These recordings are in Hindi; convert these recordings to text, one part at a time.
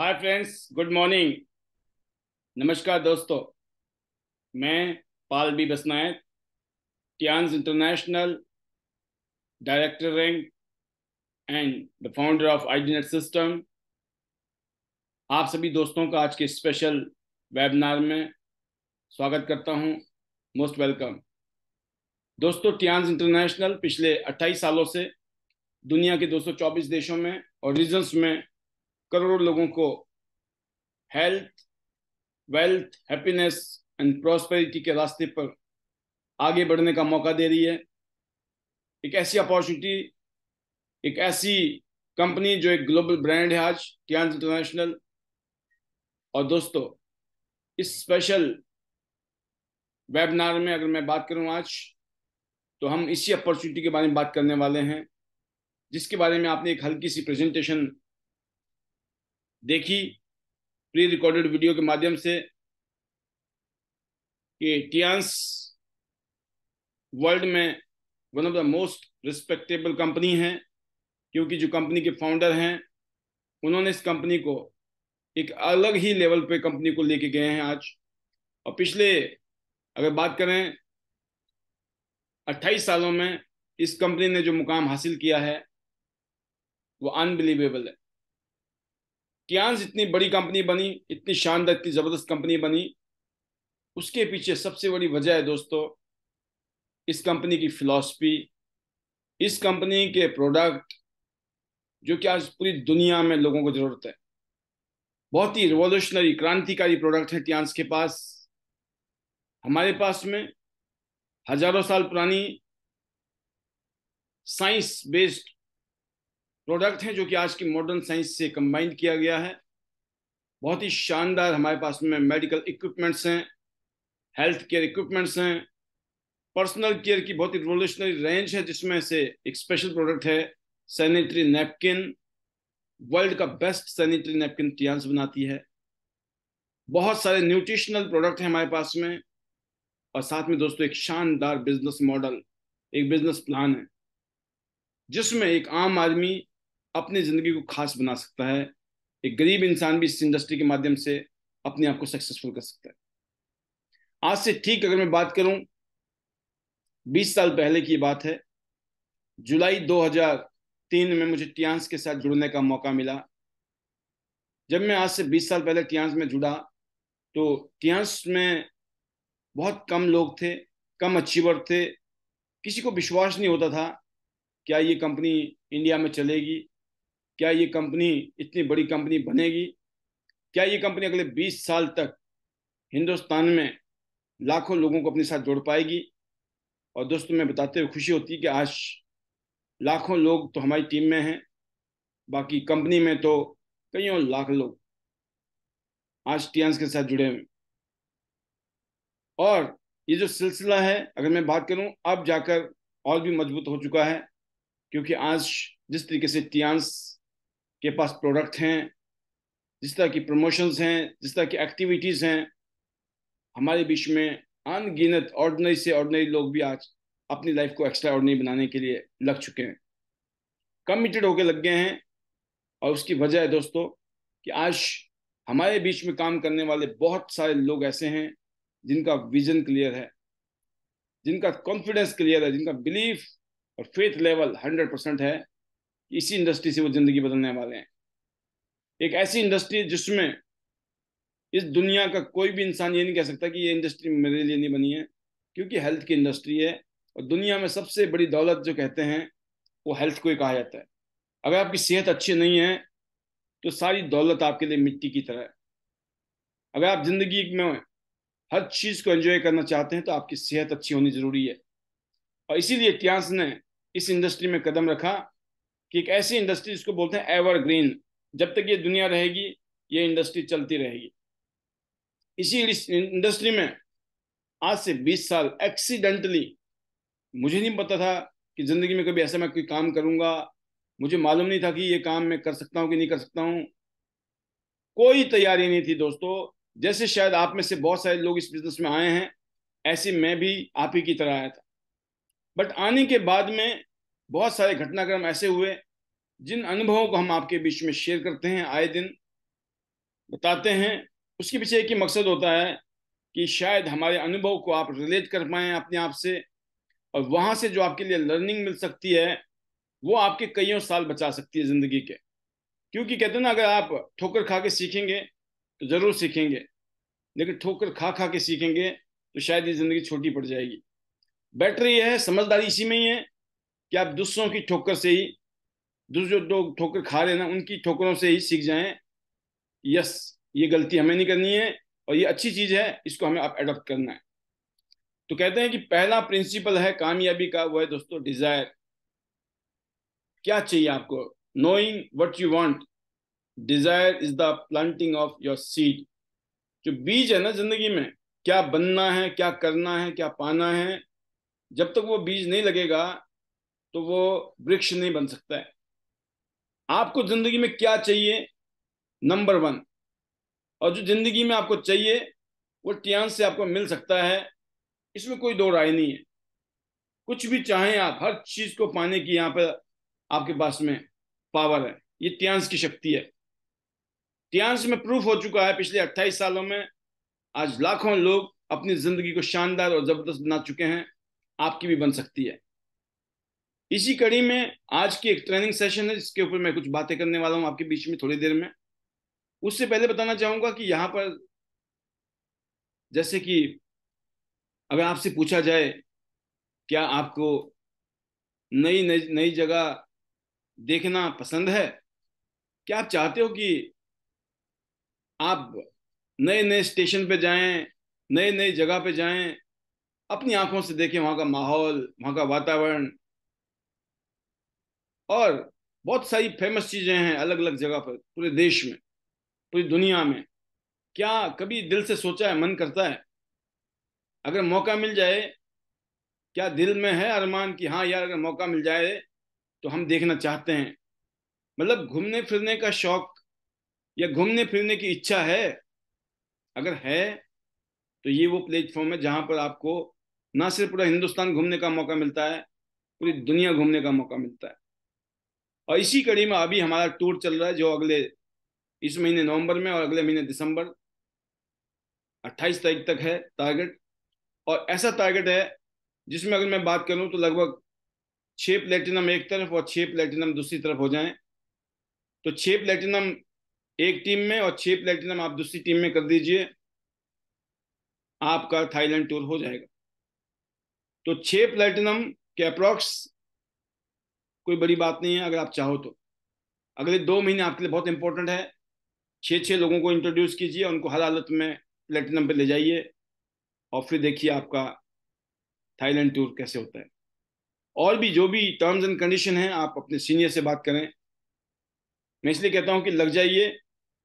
हाय फ्रेंड्स गुड मॉर्निंग नमस्कार दोस्तों मैं Pal B Basnayak Tiens international director rank and the founder of IDNet system आप सभी दोस्तों का आज के स्पेशल वेबिनार में स्वागत करता हूं मोस्ट वेलकम दोस्तों टियांस इंटरनेशनल पिछले 28 सालों से दुनिया के 224 देशों में और रीजन्स में करोड़ों लोगों को health wealth happiness and prosperity के रास्ते पर आगे बढ़ने का मौका दे रही है एक ऐसी अपॉर्चुनिटी एक ऐसी कंपनी जो एक ग्लोबल ब्रांड है आज क्या इंटरनेशनल और दोस्तों इस स्पेशल वेबिनार में अगर मैं बात करूं आज तो हम इसी अपॉर्चुनिटी के बारे में बात करने वाले हैं जिसके बारे में आपने एक हल्की सी प्रेजेंटेशन देखी प्री रिकॉर्डेड वीडियो के माध्यम से कि टियांस वर्ल्ड में one of the most respectable company है क्योंकि जो कंपनी के फाउंडर हैं उन्होंने इस कंपनी को एक अलग ही लेवल पे कंपनी को लेके गए हैं आज और पिछले अगर बात करें 28 सालों में इस कंपनी ने जो मुकाम हासिल किया है वो अनबिलीवेबल है टियांस इतनी बड़ी कंपनी बनी इतनी शानदार इतनी ज़बरदस्त कंपनी बनी उसके पीछे सबसे बड़ी वजह है दोस्तों इस कंपनी की फिलॉसफी इस कंपनी के प्रोडक्ट जो कि आज पूरी दुनिया में लोगों को ज़रूरत है बहुत ही रिवोल्यूशनरी क्रांतिकारी प्रोडक्ट है टियांस के पास हमारे पास में हजारों साल पुरानी साइंस बेस्ड प्रोडक्ट हैं जो कि आज की मॉडर्न साइंस से कंबाइन किया गया है बहुत ही शानदार हमारे पास में मेडिकल इक्विपमेंट्स हैं हेल्थ केयर इक्विपमेंट्स हैं पर्सनल केयर की बहुत ही रिवोल्यूशनरी रेंज है जिसमें से एक स्पेशल प्रोडक्ट है सैनिटरी नैपकिन वर्ल्ड का बेस्ट सैनिटरी नैपकिन टियांस बनाती है बहुत सारे न्यूट्रिशनल प्रोडक्ट हैं हमारे पास में और साथ में दोस्तों एक शानदार बिजनेस मॉडल एक बिजनेस प्लान है जिसमें एक आम आदमी अपनी ज़िंदगी को खास बना सकता है एक गरीब इंसान भी इस इंडस्ट्री के माध्यम से अपने आप को सक्सेसफुल कर सकता है आज से ठीक अगर मैं बात करूं 20 साल पहले की बात है जुलाई 2003 में मुझे टियांस के साथ जुड़ने का मौका मिला जब मैं आज से 20 साल पहले टियांस में जुड़ा तो टियांस में बहुत कम लोग थे कम अचीवर थे किसी को विश्वास नहीं होता था क्या ये कंपनी इंडिया में चलेगी क्या ये कंपनी इतनी बड़ी कंपनी बनेगी क्या ये कंपनी अगले 20 साल तक हिंदुस्तान में लाखों लोगों को अपने साथ जोड़ पाएगी और दोस्तों मैं बताते हुए खुशी होती कि आज लाखों लोग तो हमारी टीम में हैं बाकी कंपनी में तो कईयों लाख लोग आज टियांस के साथ जुड़े हुए और ये जो सिलसिला है अगर मैं बात करूं अब जाकर और भी मजबूत हो चुका है क्योंकि आज जिस तरीके से टियांस के पास प्रोडक्ट हैं जिस तरह की प्रमोशंस हैं जिस तरह की एक्टिविटीज़ हैं हमारे बीच में अनगिनत ऑर्डनरी से ऑर्डनरी लोग भी आज अपनी लाइफ को एक्स्ट्रा ऑर्डनरी बनाने के लिए लग चुके हैं कमिटेड होकर लग गए हैं और उसकी वजह है दोस्तों कि आज हमारे बीच में काम करने वाले बहुत सारे लोग ऐसे हैं जिनका विजन क्लियर है जिनका कॉन्फिडेंस क्लियर है जिनका बिलीफ और फेथ लेवल हंड्रेड परसेंट है इसी इंडस्ट्री से वो जिंदगी बदलने वाले हैं एक ऐसी इंडस्ट्री जिसमें इस दुनिया का कोई भी इंसान ये नहीं कह सकता कि ये इंडस्ट्री मेरे लिए नहीं बनी है क्योंकि हेल्थ की इंडस्ट्री है और दुनिया में सबसे बड़ी दौलत जो कहते हैं वो हेल्थ को ही कहा जाता है अगर आपकी सेहत अच्छी नहीं है तो सारी दौलत आपके लिए मिट्टी की तरह है अगर आप जिंदगी में हर चीज़ को एंजॉय करना चाहते हैं तो आपकी सेहत अच्छी होनी ज़रूरी है और इसीलिए इतिहास ने इस इंडस्ट्री में कदम रखा कि एक ऐसी इंडस्ट्री जिसको बोलते हैं एवरग्रीन जब तक ये दुनिया रहेगी ये इंडस्ट्री चलती रहेगी इसी इंडस्ट्री में आज से 20 साल एक्सीडेंटली मुझे नहीं पता था कि ज़िंदगी में कभी ऐसा मैं कोई काम करूँगा मुझे मालूम नहीं था कि ये काम मैं कर सकता हूँ कि नहीं कर सकता हूँ कोई तैयारी नहीं थी दोस्तों जैसे शायद आप में से बहुत सारे लोग इस बिजनेस में आए हैं ऐसे मैं भी आप ही की तरह आया था बट आने के बाद में बहुत सारे घटनाक्रम ऐसे हुए जिन अनुभवों को हम आपके बीच में शेयर करते हैं आए दिन बताते हैं उसके पीछे एक ही मकसद होता है कि शायद हमारे अनुभव को आप रिलेट कर पाएँ अपने आप से और वहाँ से जो आपके लिए लर्निंग मिल सकती है वो आपके कईयों साल बचा सकती है ज़िंदगी के क्योंकि कहते हैं ना अगर आप ठोकर खा के सीखेंगे तो ज़रूर सीखेंगे लेकिन ठोकर खा खा के सीखेंगे तो शायद ये ज़िंदगी छोटी पड़ जाएगी बेटर ये है समझदारी इसी में ही है कि आप दूसरों की ठोकर से ही दूसरे जो ठोकर खा रहे ना उनकी ठोकरों से ही सीख जाएं यस ये गलती हमें नहीं करनी है और ये अच्छी चीज़ है इसको हमें आप एडॉप्ट करना है तो कहते हैं कि पहला प्रिंसिपल है कामयाबी का वो है दोस्तों डिज़ायर क्या चाहिए आपको knowing what you want desire is the planting of your seed जो बीज है ना जिंदगी में क्या बनना है क्या करना है क्या पाना है जब तक वो बीज नहीं लगेगा तो वो वृक्ष नहीं बन सकता है आपको जिंदगी में क्या चाहिए नंबर वन और जो जिंदगी में आपको चाहिए वो टियांस से आपको मिल सकता है इसमें कोई दो राय नहीं है कुछ भी चाहें आप हर चीज को पाने की यहाँ पर आपके पास में पावर है ये टियांस की शक्ति है टियांस में प्रूफ हो चुका है पिछले 28 सालों में आज लाखों लोग अपनी जिंदगी को शानदार और जबरदस्त बना चुके हैं आपकी भी बन सकती है इसी कड़ी में आज की एक ट्रेनिंग सेशन है जिसके ऊपर मैं कुछ बातें करने वाला हूँ आपके बीच में थोड़ी देर में उससे पहले बताना चाहूंगा कि यहाँ पर जैसे कि अगर आपसे पूछा जाए क्या आपको नई नई नई जगह देखना पसंद है क्या आप चाहते हो कि आप नए नए स्टेशन पे जाएं नए नए जगह पे जाएं अपनी आंखों से देखें वहाँ का माहौल वहाँ का वातावरण और बहुत सारी फेमस चीज़ें हैं अलग अलग जगह पर पूरे देश में पूरी दुनिया में क्या कभी दिल से सोचा है मन करता है अगर मौका मिल जाए क्या दिल में है अरमान कि हाँ यार अगर मौका मिल जाए तो हम देखना चाहते हैं मतलब घूमने फिरने का शौक या घूमने फिरने की इच्छा है अगर है तो ये वो प्लेटफॉर्म है जहाँ पर आपको ना सिर्फ पूरा हिंदुस्तान घूमने का मौका मिलता है पूरी दुनिया घूमने का मौका मिलता है और इसी कड़ी में अभी हमारा टूर चल रहा है जो अगले इस महीने नवंबर में और अगले महीने दिसंबर 28 तारीख तक है टारगेट और ऐसा टारगेट है जिसमें अगर मैं बात करूं तो लगभग छः प्लेटिनम एक तरफ और छः प्लेटिनम दूसरी तरफ हो जाएं तो छः प्लेटिनम एक टीम में और छः प्लेटिनम आप दूसरी टीम में कर दीजिए आपका थाईलैंड टूर हो जाएगा तो छः प्लेटिनम के अप्रॉक्स कोई बड़ी बात नहीं है अगर आप चाहो तो अगले दो महीने आपके लिए बहुत इंपॉर्टेंट है छः छः लोगों को इंट्रोड्यूस कीजिए उनको हर हालत में प्लेटिनम पर ले जाइए और फिर देखिए आपका थाईलैंड टूर कैसे होता है और भी जो भी टर्म्स एंड कंडीशन हैं आप अपने सीनियर से बात करें मैं इसलिए कहता हूँ कि लग जाइए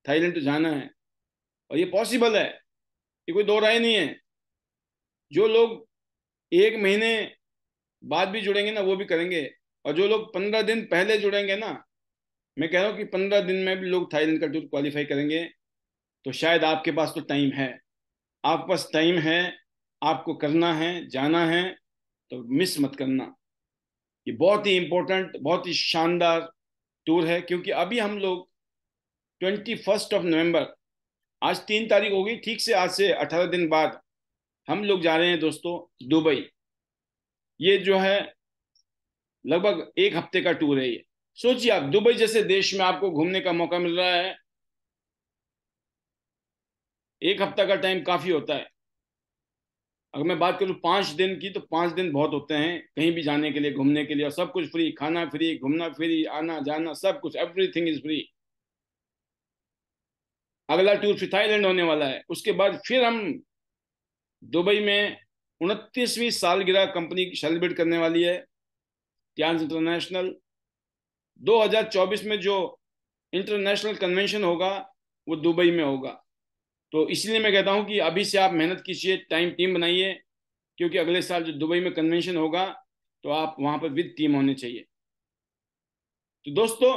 थाईलैंड तो जाना है और ये पॉसिबल है ये कोई दो राय नहीं है जो लोग एक महीने बाद भी जुड़ेंगे ना वो भी करेंगे और जो लोग पंद्रह दिन पहले जुड़ेंगे ना मैं कह रहा हूँ कि पंद्रह दिन में भी लोग थाईलैंड का टूर क्वालिफाई करेंगे तो शायद आपके पास तो टाइम है आपके पास टाइम है आपको करना है जाना है तो मिस मत करना ये बहुत ही इम्पोर्टेंट बहुत ही शानदार टूर है क्योंकि अभी हम लोग ट्वेंटी फर्स्ट ऑफ नवम्बर आज तीन तारीख होगी ठीक से आज से अठारह दिन बाद हम लोग जा रहे हैं दोस्तों दुबई ये जो है लगभग एक हफ्ते का टूर है ये सोचिए आप दुबई जैसे देश में आपको घूमने का मौका मिल रहा है एक हफ्ता का टाइम काफी होता है अगर मैं बात करूँ पाँच दिन की तो पाँच दिन बहुत होते हैं कहीं भी जाने के लिए घूमने के लिए और सब कुछ फ्री खाना फ्री घूमना फ्री आना जाना सब कुछ एवरीथिंग इज फ्री अगला टूर फिर थाईलैंड होने वाला है उसके बाद फिर हम दुबई में उनतीसवीं सालगिरह कंपनी सेलिब्रेट करने वाली है क्यांस इंटरनेशनल 2024 में जो इंटरनेशनल कन्वेंशन होगा वो दुबई में होगा तो इसलिए मैं कहता हूँ कि अभी से आप मेहनत कीजिए टाइम टीम बनाइए क्योंकि अगले साल जो दुबई में कन्वेंशन होगा तो आप वहाँ पर विद टीम होने चाहिए तो दोस्तों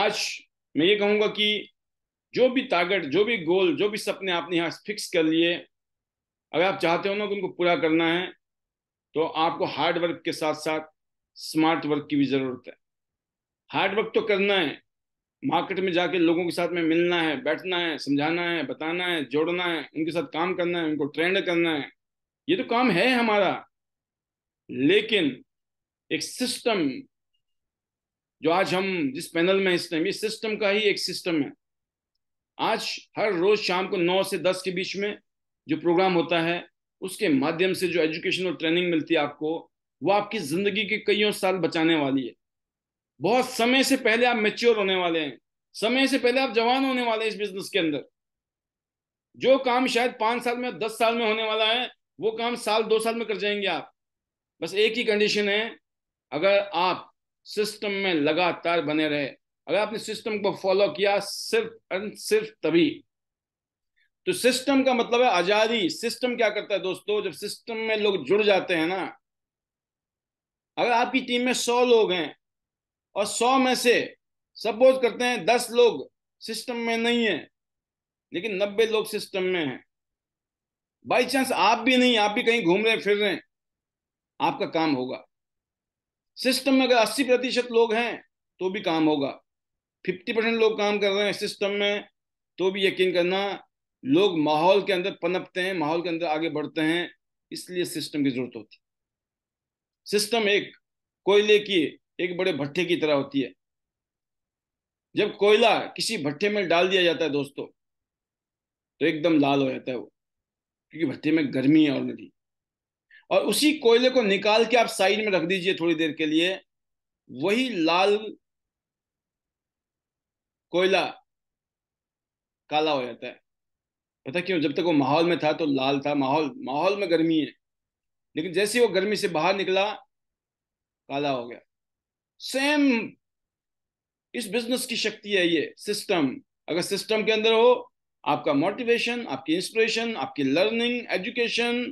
आज मैं ये कहूँगा कि जो भी टारगेट जो भी गोल जो भी सपने आपने यहाँ फिक्स कर लिए अगर आप चाहते हो ना कि उनको पूरा करना है तो आपको हार्ड वर्क के साथ साथ स्मार्ट वर्क की भी जरूरत है हार्ड वर्क तो करना है मार्केट में जाके लोगों के साथ में मिलना है बैठना है समझाना है बताना है जोड़ना है उनके साथ काम करना है उनको ट्रेंड करना है ये तो काम है हमारा लेकिन एक सिस्टम जो आज हम जिस पैनल में इस टाइम ये सिस्टम का ही एक सिस्टम है आज हर रोज शाम को नौ से दस के बीच में जो प्रोग्राम होता है उसके माध्यम से जो एजुकेशन और ट्रेनिंग मिलती है आपको वो आपकी जिंदगी के कईयों साल बचाने वाली है बहुत समय से पहले आप मेच्योर होने वाले हैं समय से पहले आप जवान होने वाले हैं इस बिजनेस के अंदर जो काम शायद पांच साल में दस साल में होने वाला है वो काम साल दो साल में कर जाएंगे आप बस एक ही कंडीशन है अगर आप सिस्टम में लगातार बने रहे अगर आपने सिस्टम को फॉलो किया सिर्फ एंड सिर्फ तभी तो सिस्टम का मतलब है आजादी सिस्टम क्या करता है दोस्तों जब सिस्टम में लोग जुड़ जाते हैं ना अगर आपकी टीम में सौ लोग हैं और सौ में से सपोज करते हैं दस लोग सिस्टम में नहीं है लेकिन नब्बे लोग सिस्टम में हैं बाई चांस आप भी नहीं आप भी कहीं घूम रहे फिर रहे हैं आपका काम होगा सिस्टम में अगर अस्सी प्रतिशत लोग हैं तो भी काम होगा फिफ्टी परसेंट लोग काम कर रहे हैं सिस्टम में तो भी यकीन करना लोग माहौल के अंदर पनपते हैं माहौल के अंदर आगे बढ़ते हैं इसलिए सिस्टम की जरूरत होती है सिस्टम एक कोयले की एक बड़े भट्टे की तरह होती है जब कोयला किसी भट्टे में डाल दिया जाता है दोस्तों तो एकदम लाल हो जाता है वो क्योंकि भट्टे में गर्मी है ऑलरेडी और उसी कोयले को निकाल के आप साइड में रख दीजिए थोड़ी देर के लिए वही लाल कोयला काला हो जाता है पता क्यों जब तक वो माहौल में था तो लाल था माहौल माहौल में गर्मी है लेकिन जैसे वो गर्मी से बाहर निकला काला हो गया सेम इस बिजनेस की शक्ति है ये सिस्टम अगर सिस्टम के अंदर हो आपका मोटिवेशन आपकी इंस्पिरेशन आपकी learning education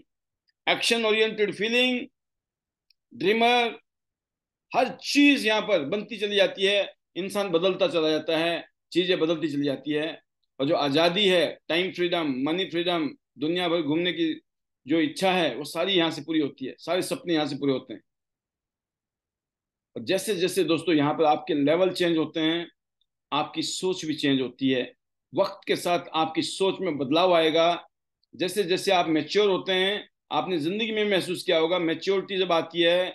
action oriented feeling dreamer हर चीज यहाँ पर बनती चली जाती है इंसान बदलता चला जाता है चीजें बदलती चली जाती है और जो आज़ादी है टाइम फ्रीडम मनी फ्रीडम दुनिया भर घूमने की जो इच्छा है वो सारी यहाँ से पूरी होती है सारे सपने यहाँ से पूरे होते हैं और जैसे जैसे दोस्तों यहाँ पर आपके लेवल चेंज होते हैं आपकी सोच भी चेंज होती है वक्त के साथ आपकी सोच में बदलाव आएगा जैसे जैसे आप मेच्योर होते हैं आपने ज़िंदगी में महसूस किया होगा मेच्योरिटी जब आती है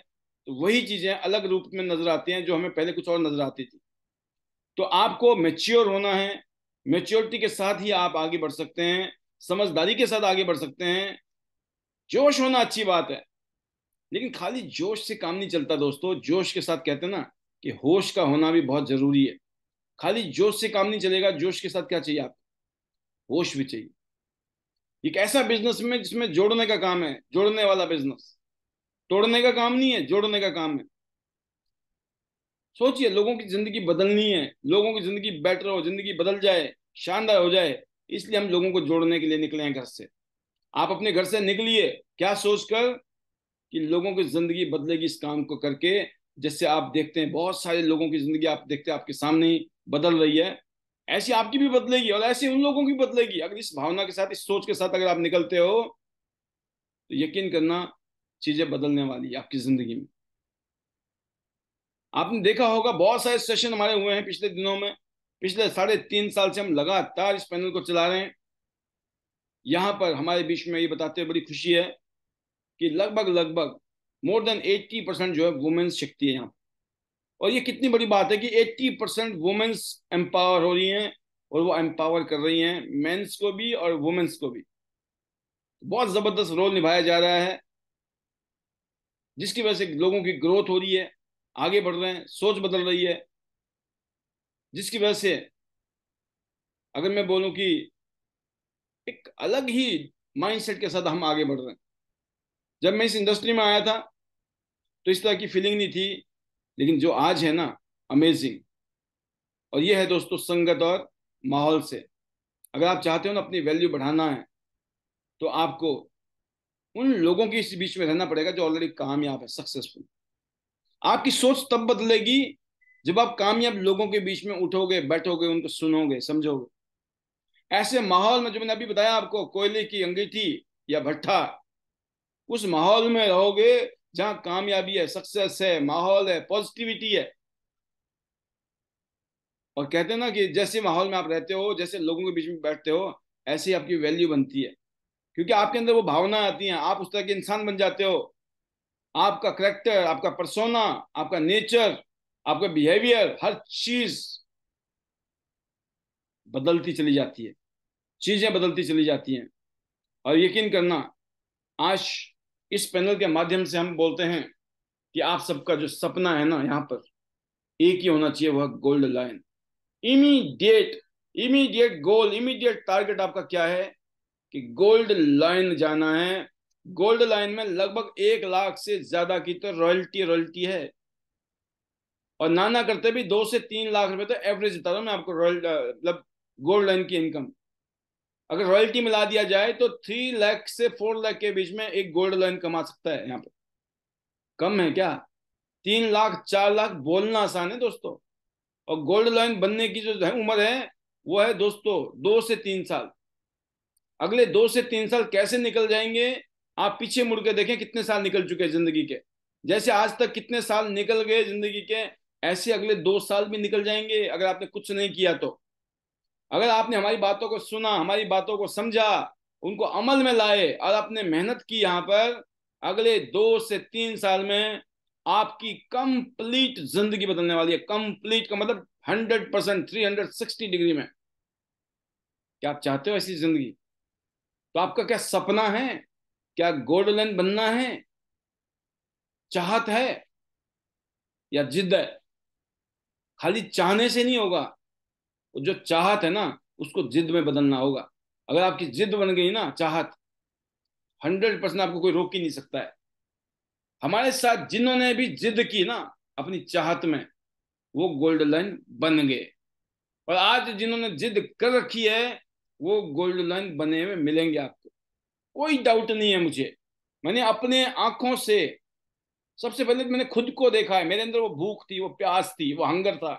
तो वही चीज़ें अलग रूप में नज़र आती हैं जो हमें पहले कुछ और नज़र आती थी तो आपको मेच्योर होना है मेच्योरिटी के साथ ही आप आगे बढ़ सकते हैं समझदारी के साथ आगे बढ़ सकते हैं जोश होना अच्छी बात है लेकिन खाली जोश से काम नहीं चलता दोस्तों जोश के साथ कहते हैं ना कि होश का होना भी बहुत जरूरी है खाली जोश से काम नहीं चलेगा जोश के साथ क्या चाहिए आपको होश भी चाहिए एक ऐसा बिजनेस में जिसमें जोड़ने का काम है जोड़ने वाला बिजनेस तोड़ने का काम नहीं है जोड़ने का काम है सोचिए लोगों की जिंदगी बदलनी है लोगों की जिंदगी बेटर हो जिंदगी बदल जाए शानदार हो जाए इसलिए हम लोगों को जोड़ने के लिए निकले हैं घर से आप अपने घर से निकलिए क्या सोचकर कि लोगों की जिंदगी बदलेगी इस काम को करके जिससे आप देखते हैं बहुत सारे लोगों की जिंदगी आप देखते हैं आपके सामने ही बदल रही है ऐसी आपकी भी बदलेगी और ऐसी उन लोगों की बदलेगी अगर इस भावना के साथ इस सोच के साथ अगर आप निकलते हो तो यकीन करना चीजें बदलने वाली है आपकी जिंदगी में आपने देखा होगा बहुत सारे सेशन हमारे हुए हैं पिछले दिनों में पिछले साढ़े तीन साल से हम लगातार इस पैनल को चला रहे हैं यहाँ पर हमारे बीच में ये बताते हुए बड़ी खुशी है कि लगभग लगभग मोर देन 80 परसेंट जो है वुमेन्स शक्ति है यहाँ और ये कितनी बड़ी बात है कि 80 परसेंट वुमेन्स एम्पावर हो रही हैं और वो एम्पावर कर रही हैं मेन्स को भी और वुमेन्स को भी बहुत ज़बरदस्त रोल निभाया जा रहा है जिसकी वजह से लोगों की ग्रोथ हो रही है आगे बढ़ रहे हैं सोच बदल रही है जिसकी वजह से अगर मैं बोलूं कि एक अलग ही माइंडसेट के साथ हम आगे बढ़ रहे हैं जब मैं इस इंडस्ट्री में आया था तो इस तरह की फीलिंग नहीं थी लेकिन जो आज है ना अमेजिंग और ये है दोस्तों संगत और माहौल से अगर आप चाहते हो ना अपनी वैल्यू बढ़ाना है तो आपको उन लोगों के इस बीच में रहना पड़ेगा जो ऑलरेडी कामयाब है सक्सेसफुल आपकी सोच तब बदलेगी जब आप कामयाब लोगों के बीच में उठोगे बैठोगे उनको सुनोगे समझोगे ऐसे माहौल में जो मैंने अभी बताया आपको कोयले की अंगीठी या भट्ठा उस माहौल में रहोगे जहां कामयाबी है सक्सेस है माहौल है पॉजिटिविटी है और कहते हैं ना कि जैसे माहौल में आप रहते हो जैसे लोगों के बीच में बैठते हो ऐसी आपकी वैल्यू बनती है क्योंकि आपके अंदर वो भावना आती है आप उस तरह के इंसान बन जाते हो आपका करेक्टर आपका परसोना आपका नेचर आपका बिहेवियर हर चीज बदलती चली जाती है चीज़ें बदलती चली जाती हैं और यकीन करना आज इस पैनल के माध्यम से हम बोलते हैं कि आप सबका जो सपना है ना यहाँ पर एक ही होना चाहिए वह gold line immediate immediate goal immediate target आपका क्या है कि गोल्ड लाइन जाना है गोल्ड लाइन में लगभग एक लाख से ज्यादा की तो रॉयल्टी रॉयल्टी है और नाना करते भी दो से तीन लाख रुपए तो एवरेज बता रहा हूं मैं आपको रॉयल मतलब गोल्ड लाइन की इनकम अगर रॉयल्टी मिला दिया जाए तो थ्री लाख से फोर लाख के बीच में एक गोल्ड लाइन कमा सकता है यहाँ पे कम है क्या तीन लाख चार लाख बोलना आसान है दोस्तों और गोल्ड लाइन बनने की जो है उम्र है वो है दोस्तों दो से तीन साल अगले दो से तीन साल कैसे निकल जाएंगे आप पीछे मुड़ के देखें कितने साल निकल चुके हैं जिंदगी के जैसे आज तक कितने साल निकल गए जिंदगी के ऐसे अगले दो साल भी निकल जाएंगे अगर आपने कुछ नहीं किया तो अगर आपने हमारी बातों को सुना हमारी बातों को समझा उनको अमल में लाए और आपने मेहनत की यहाँ पर अगले दो से तीन साल में आपकी कंप्लीट जिंदगी बदलने वाली है कंप्लीट का मतलब hundred percent three hundred sixty degree में क्या आप चाहते हो ऐसी जिंदगी तो आपका क्या सपना है क्या गोल्डन बनना है चाहत है या जिद है खाली चाहने से नहीं होगा जो चाहत है ना उसको जिद में बदलना होगा अगर आपकी जिद बन गई ना चाहत हंड्रेड परसेंट आपको कोई रोक ही नहीं सकता है हमारे साथ जिन्होंने भी जिद की ना अपनी चाहत में वो गोल्ड लाइन बन गए और आज जिन्होंने जिद कर रखी है वो गोल्ड लाइन बने हुए मिलेंगे आपको कोई डाउट नहीं है मुझे मैंने अपने आंखों से सबसे पहले मैंने खुद को देखा है मेरे अंदर वो भूख थी वो प्यास थी वो हंगर था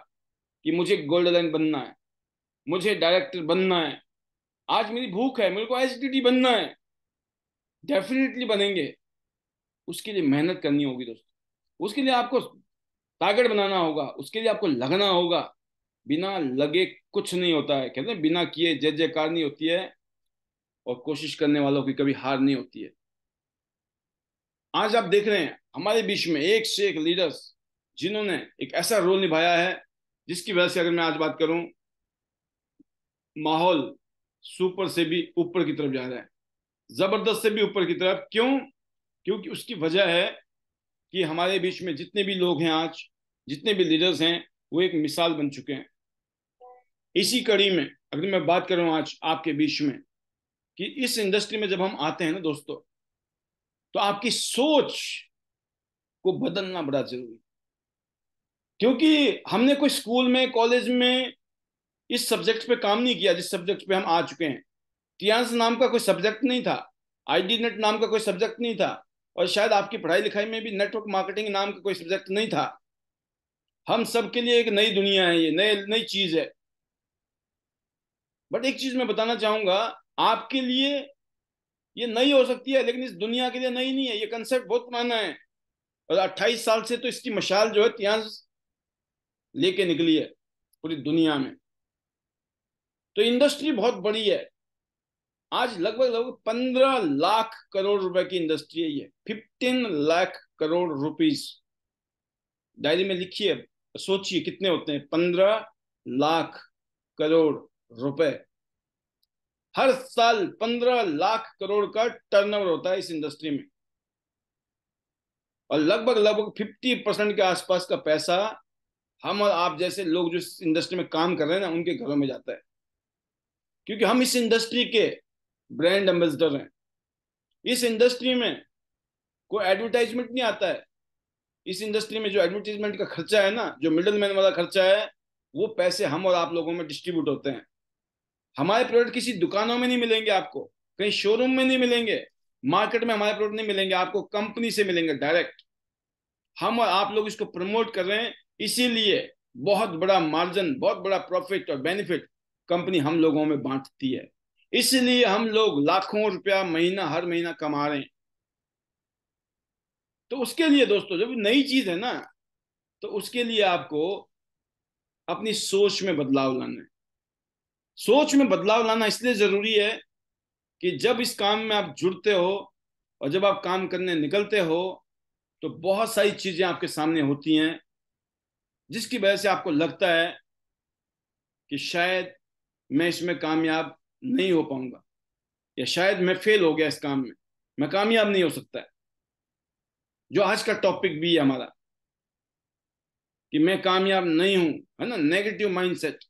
कि मुझे गोल्ड लाइन बनना है मुझे डायरेक्टर बनना है आज मेरी भूख है मेरे को एस बनना है डेफिनेटली बनेंगे उसके लिए मेहनत करनी होगी दोस्तों उसके लिए आपको टारगेट बनाना होगा उसके लिए आपको लगना होगा बिना लगे कुछ नहीं होता है कहते हैं बिना किए जय जयकार नहीं होती है और कोशिश करने वालों की कभी हार नहीं होती है आज आप देख रहे हैं हमारे बीच में एक से एक लीडर्स जिन्होंने एक ऐसा रोल निभाया है जिसकी वजह से अगर मैं आज बात करूं माहौल सुपर से भी ऊपर की तरफ जा रहा है जबरदस्त से भी ऊपर की तरफ क्यों क्योंकि उसकी वजह है कि हमारे बीच में जितने भी लोग हैं आज जितने भी लीडर्स हैं वो एक मिसाल बन चुके हैं इसी कड़ी में अगर मैं बात कर रहा आज आपके बीच में कि इस इंडस्ट्री में जब हम आते हैं ना दोस्तों तो आपकी सोच को बदलना बड़ा जरूरी क्योंकि हमने कोई स्कूल में कॉलेज में इस सब्जेक्ट पे काम नहीं किया जिस सब्जेक्ट पे हम आ चुके हैं टियांस नाम का कोई सब्जेक्ट नहीं था आई नेट नाम का कोई सब्जेक्ट नहीं था और शायद आपकी पढ़ाई लिखाई में भी नेटवर्क मार्केटिंग नाम का कोई सब्जेक्ट नहीं था हम सबके लिए एक नई दुनिया है ये नई नई चीज है बट एक चीज मैं बताना चाहूंगा आपके लिए ये नई हो सकती है लेकिन इस दुनिया के लिए नई नहीं है ये कंसेप्ट बहुत पुराना है और 28 साल से तो इसकी मशाल जो है त्यास लेके निकली है पूरी दुनिया में तो इंडस्ट्री बहुत बड़ी है आज लगभग लगभग पंद्रह लाख करोड़ रुपए की इंडस्ट्री है ये fifteen lakh crore rupees diary में लिखिए सोचिए कितने होते हैं पंद्रह लाख करोड़ रुपए हर साल पंद्रह लाख करोड़ का टर्नओवर होता है इस इंडस्ट्री में और लगभग लगभग फिफ्टी परसेंट के आसपास का पैसा हम और आप जैसे लोग जो इस इंडस्ट्री में काम कर रहे हैं ना उनके घरों में जाता है क्योंकि हम इस इंडस्ट्री के ब्रांड एम्बेसडर हैं इस इंडस्ट्री में कोई एडवर्टाइजमेंट नहीं आता है इस इंडस्ट्री में जो एडवर्टीजमेंट का खर्चा है ना जो मिडल मैन वाला खर्चा है वो पैसे हम और आप लोगों में डिस्ट्रीब्यूट होते हैं हमारे प्रोडक्ट किसी दुकानों में नहीं मिलेंगे आपको कहीं शोरूम में नहीं मिलेंगे मार्केट में हमारे प्रोडक्ट नहीं मिलेंगे आपको कंपनी से मिलेंगे डायरेक्ट हम और आप लोग इसको प्रमोट कर रहे हैं इसीलिए बहुत बड़ा मार्जिन बहुत बड़ा प्रॉफिट और बेनिफिट कंपनी हम लोगों में बांटती है इसलिए हम लोग लाखों रुपया महीना हर महीना कमा रहे हैं तो उसके लिए दोस्तों जब नई चीज है ना तो उसके लिए आपको अपनी सोच में बदलाव लाना है सोच में बदलाव लाना इसलिए जरूरी है कि जब इस काम में आप जुड़ते हो और जब आप काम करने निकलते हो तो बहुत सारी चीजें आपके सामने होती हैं जिसकी वजह से आपको लगता है कि शायद मैं इसमें कामयाब नहीं हो पाऊंगा या शायद मैं फेल हो गया इस काम में मैं कामयाब नहीं हो सकता है जो आज का टॉपिक भी है हमारा कि मैं कामयाब नहीं हूं है ना नेगेटिव माइंडसेट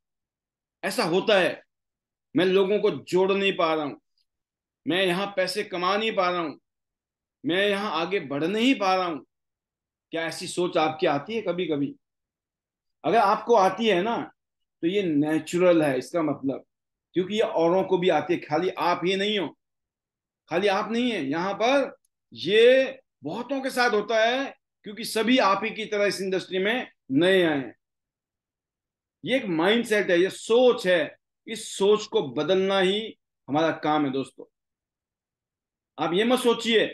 ऐसा होता है मैं लोगों को जोड़ नहीं पा रहा हूं मैं यहाँ पैसे कमा नहीं पा रहा हूं मैं यहां आगे बढ़ नहीं पा रहा हूं क्या ऐसी सोच आपकी आती है कभी कभी अगर आपको आती है ना तो ये नेचुरल है इसका मतलब क्योंकि ये औरों को भी आती है खाली आप ही नहीं हो खाली आप नहीं है यहाँ पर ये बहुतों के साथ होता है क्योंकि सभी आप ही की तरह इस इंडस्ट्री में नए आए हैं ये एक माइंडसेट है ये सोच है इस सोच को बदलना ही हमारा काम है दोस्तों आप ये मत सोचिए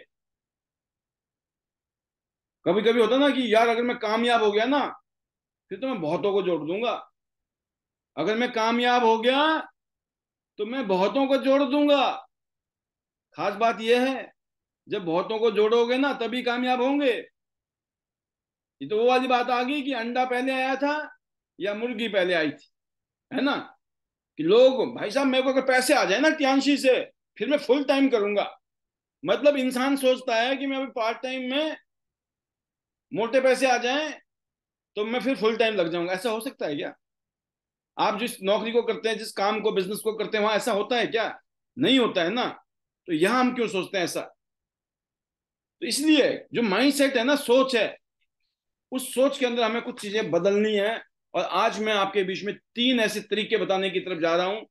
कभी कभी होता ना कि यार अगर मैं कामयाब हो गया ना फिर तो मैं बहुतों को जोड़ दूंगा अगर मैं कामयाब हो गया तो मैं बहुतों को जोड़ दूंगा खास बात यह है जब बहुतों को जोड़ोगे ना तभी कामयाब होंगे ये तो वो वाली बात आ गई कि अंडा पहले आया था या मुर्गी पहले आई थी है ना कि लोग भाई साहब मेरे को अगर पैसे आ जाए ना त्यांशी से फिर मैं फुल टाइम करूंगा मतलब इंसान सोचता है कि मैं अभी पार्ट टाइम में मोटे पैसे आ जाए तो मैं फिर फुल टाइम लग जाऊंगा ऐसा हो सकता है क्या आप जिस नौकरी को करते हैं जिस काम को बिजनेस को करते हैं वहां ऐसा होता है क्या नहीं होता है ना तो यहां हम क्यों सोचते हैं ऐसा तो इसलिए जो माइंड सेट है ना सोच है उस सोच के अंदर हमें कुछ चीजें बदलनी है और आज मैं आपके बीच में तीन ऐसे तरीके बताने की तरफ जा रहा हूं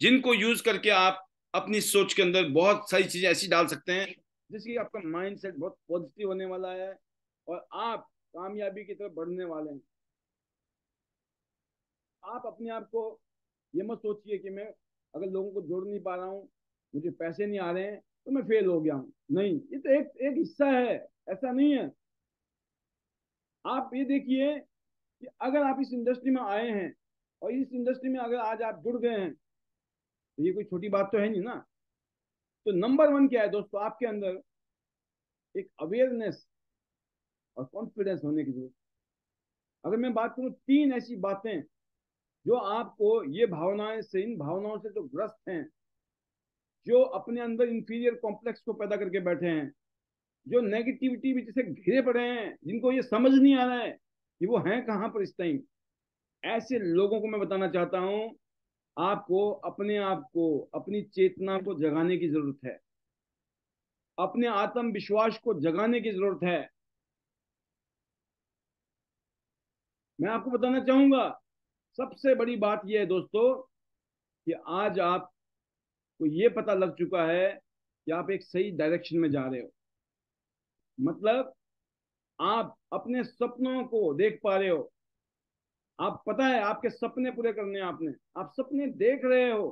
जिनको यूज करके आप अपनी सोच के अंदर बहुत सारी चीजें ऐसी डाल सकते हैं जिसकी आपका माइंड सेट बहुत पॉजिटिव होने वाला है और आप कामयाबी की तरफ बढ़ने वाले हैं आप अपने आप को ये मत सोचिए कि मैं अगर लोगों को जोड़ नहीं पा रहा हूँ मुझे पैसे नहीं आ रहे हैं तो मैं फेल हो गया हूँ नहीं ये तो एक एक हिस्सा है ऐसा नहीं है आप ये देखिए कि अगर आप इस इंडस्ट्री में आए हैं और इस इंडस्ट्री में अगर आज आप जुड़ गए हैं तो ये कोई छोटी बात तो है नहीं ना तो नंबर वन क्या है दोस्तों आपके अंदर एक अवेयरनेस और कॉन्फिडेंस होने की जरूरत अगर मैं बात करूं तीन ऐसी बातें जो आपको ये भावनाएं से इन भावनाओं से जो ग्रस्त हैं जो अपने अंदर इंफीरियर कॉम्प्लेक्स को पैदा करके बैठे हैं जो नेगेटिविटी में जिसे घिरे पड़े हैं जिनको ये समझ नहीं आ रहा है कि वो हैं कहाँ पर इस टाइम ऐसे लोगों को मैं बताना चाहता हूं आपको अपने आप को अपनी चेतना को जगाने की जरूरत है अपने आत्मविश्वास को जगाने की जरूरत है मैं आपको बताना चाहूंगा सबसे बड़ी बात यह है दोस्तों कि आज आप को ये पता लग चुका है कि आप एक सही डायरेक्शन में जा रहे हो मतलब आप अपने सपनों को देख पा रहे हो आप पता है आपके सपने पूरे करने आपने आप सपने देख रहे हो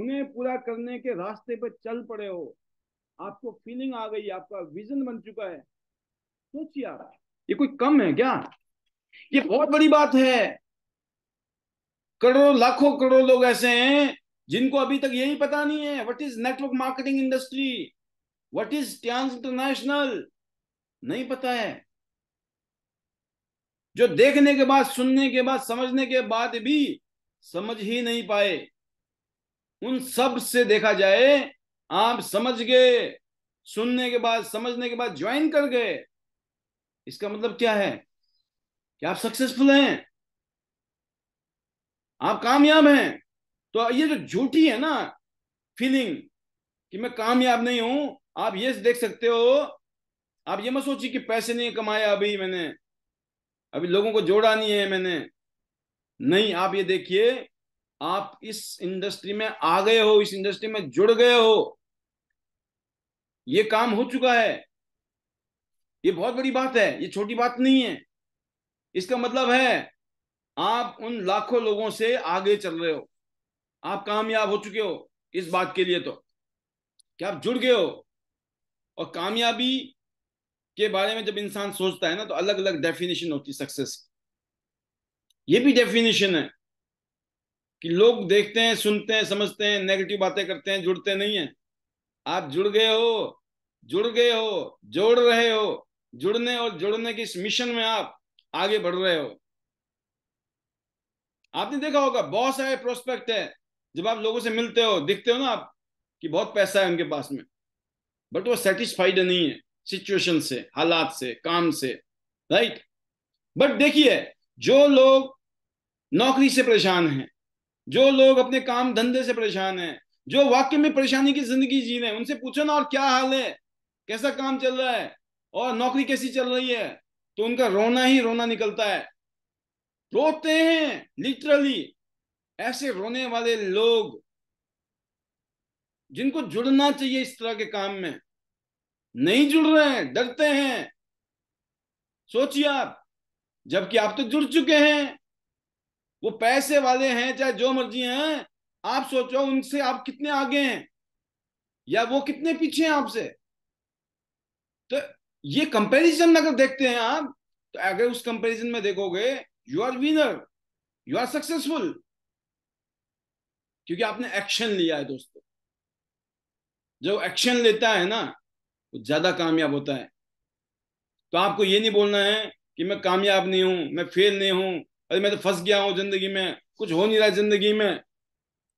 उन्हें पूरा करने के रास्ते पर चल पड़े हो आपको फीलिंग आ गई आपका विजन बन चुका है सोचिए आप ये कोई कम है क्या ये बहुत बड़ी बात है करोड़ों लाखों करोड़ों लोग ऐसे हैं जिनको अभी तक यही पता नहीं है what is network marketing industry what is trans international नहीं पता है जो देखने के बाद सुनने के बाद समझने के बाद भी समझ ही नहीं पाए उन सब से देखा जाए आप समझ गए सुनने के बाद समझने के बाद ज्वाइन कर गए इसका मतलब क्या है कि आप सक्सेसफुल हैं आप कामयाब हैं तो ये जो झूठी है ना फीलिंग कि मैं कामयाब नहीं हूं आप ये देख सकते हो आप ये मत सोचिए कि पैसे नहीं कमाया अभी मैंने अभी लोगों को जोड़ा नहीं है मैंने नहीं आप ये देखिए आप इस इंडस्ट्री में आ गए हो इस इंडस्ट्री में जुड़ गए हो ये काम हो चुका है ये बहुत बड़ी बात है ये छोटी बात नहीं है इसका मतलब है आप उन लाखों लोगों से आगे चल रहे हो आप कामयाब हो चुके हो इस बात के लिए तो कि आप जुड़ गए हो और कामयाबी के बारे में जब इंसान सोचता है ना तो अलग अलग डेफिनेशन होती सक्सेस की ये भी डेफिनेशन है कि लोग देखते हैं सुनते हैं समझते हैं नेगेटिव बातें करते हैं जुड़ते नहीं हैं आप जुड़ गए हो जुड़ गए हो जोड़ रहे हो जुड़ने और जोड़ने के इस मिशन में आप आगे बढ़ रहे हो आपने देखा होगा बहुत सारे प्रोस्पेक्ट है जब आप लोगों से मिलते हो दिखते हो ना आप कि बहुत पैसा है उनके पास में बट वो सेटिस्फाइड नहीं है सिचुएशन से हालात से काम से राइट बट देखिए जो लोग नौकरी से परेशान हैं जो लोग अपने काम धंधे से परेशान हैं जो वाक्य में परेशानी की जिंदगी जी रहे हैं उनसे पूछो ना और क्या हाल है कैसा काम चल रहा है और नौकरी कैसी चल रही है तो उनका रोना ही रोना निकलता है रोते हैं लिटरली ऐसे रोने वाले लोग जिनको जुड़ना चाहिए इस तरह के काम में नहीं जुड़ रहे हैं डरते हैं सोचिए आप जबकि आप तो जुड़ चुके हैं वो पैसे वाले हैं चाहे जो मर्जी हैं आप सोचो उनसे आप कितने आगे हैं या वो कितने पीछे हैं आपसे तो ये कंपैरिजन अगर देखते हैं आप तो अगर उस कंपैरिजन में देखोगे you are winner you are successful क्योंकि आपने एक्शन लिया है दोस्तों जो एक्शन लेता है ना वो ज्यादा कामयाब होता है तो आपको ये नहीं बोलना है कि मैं कामयाब नहीं हूं मैं फेल नहीं हूं अरे मैं तो फंस गया हूं जिंदगी में कुछ हो नहीं रहा जिंदगी में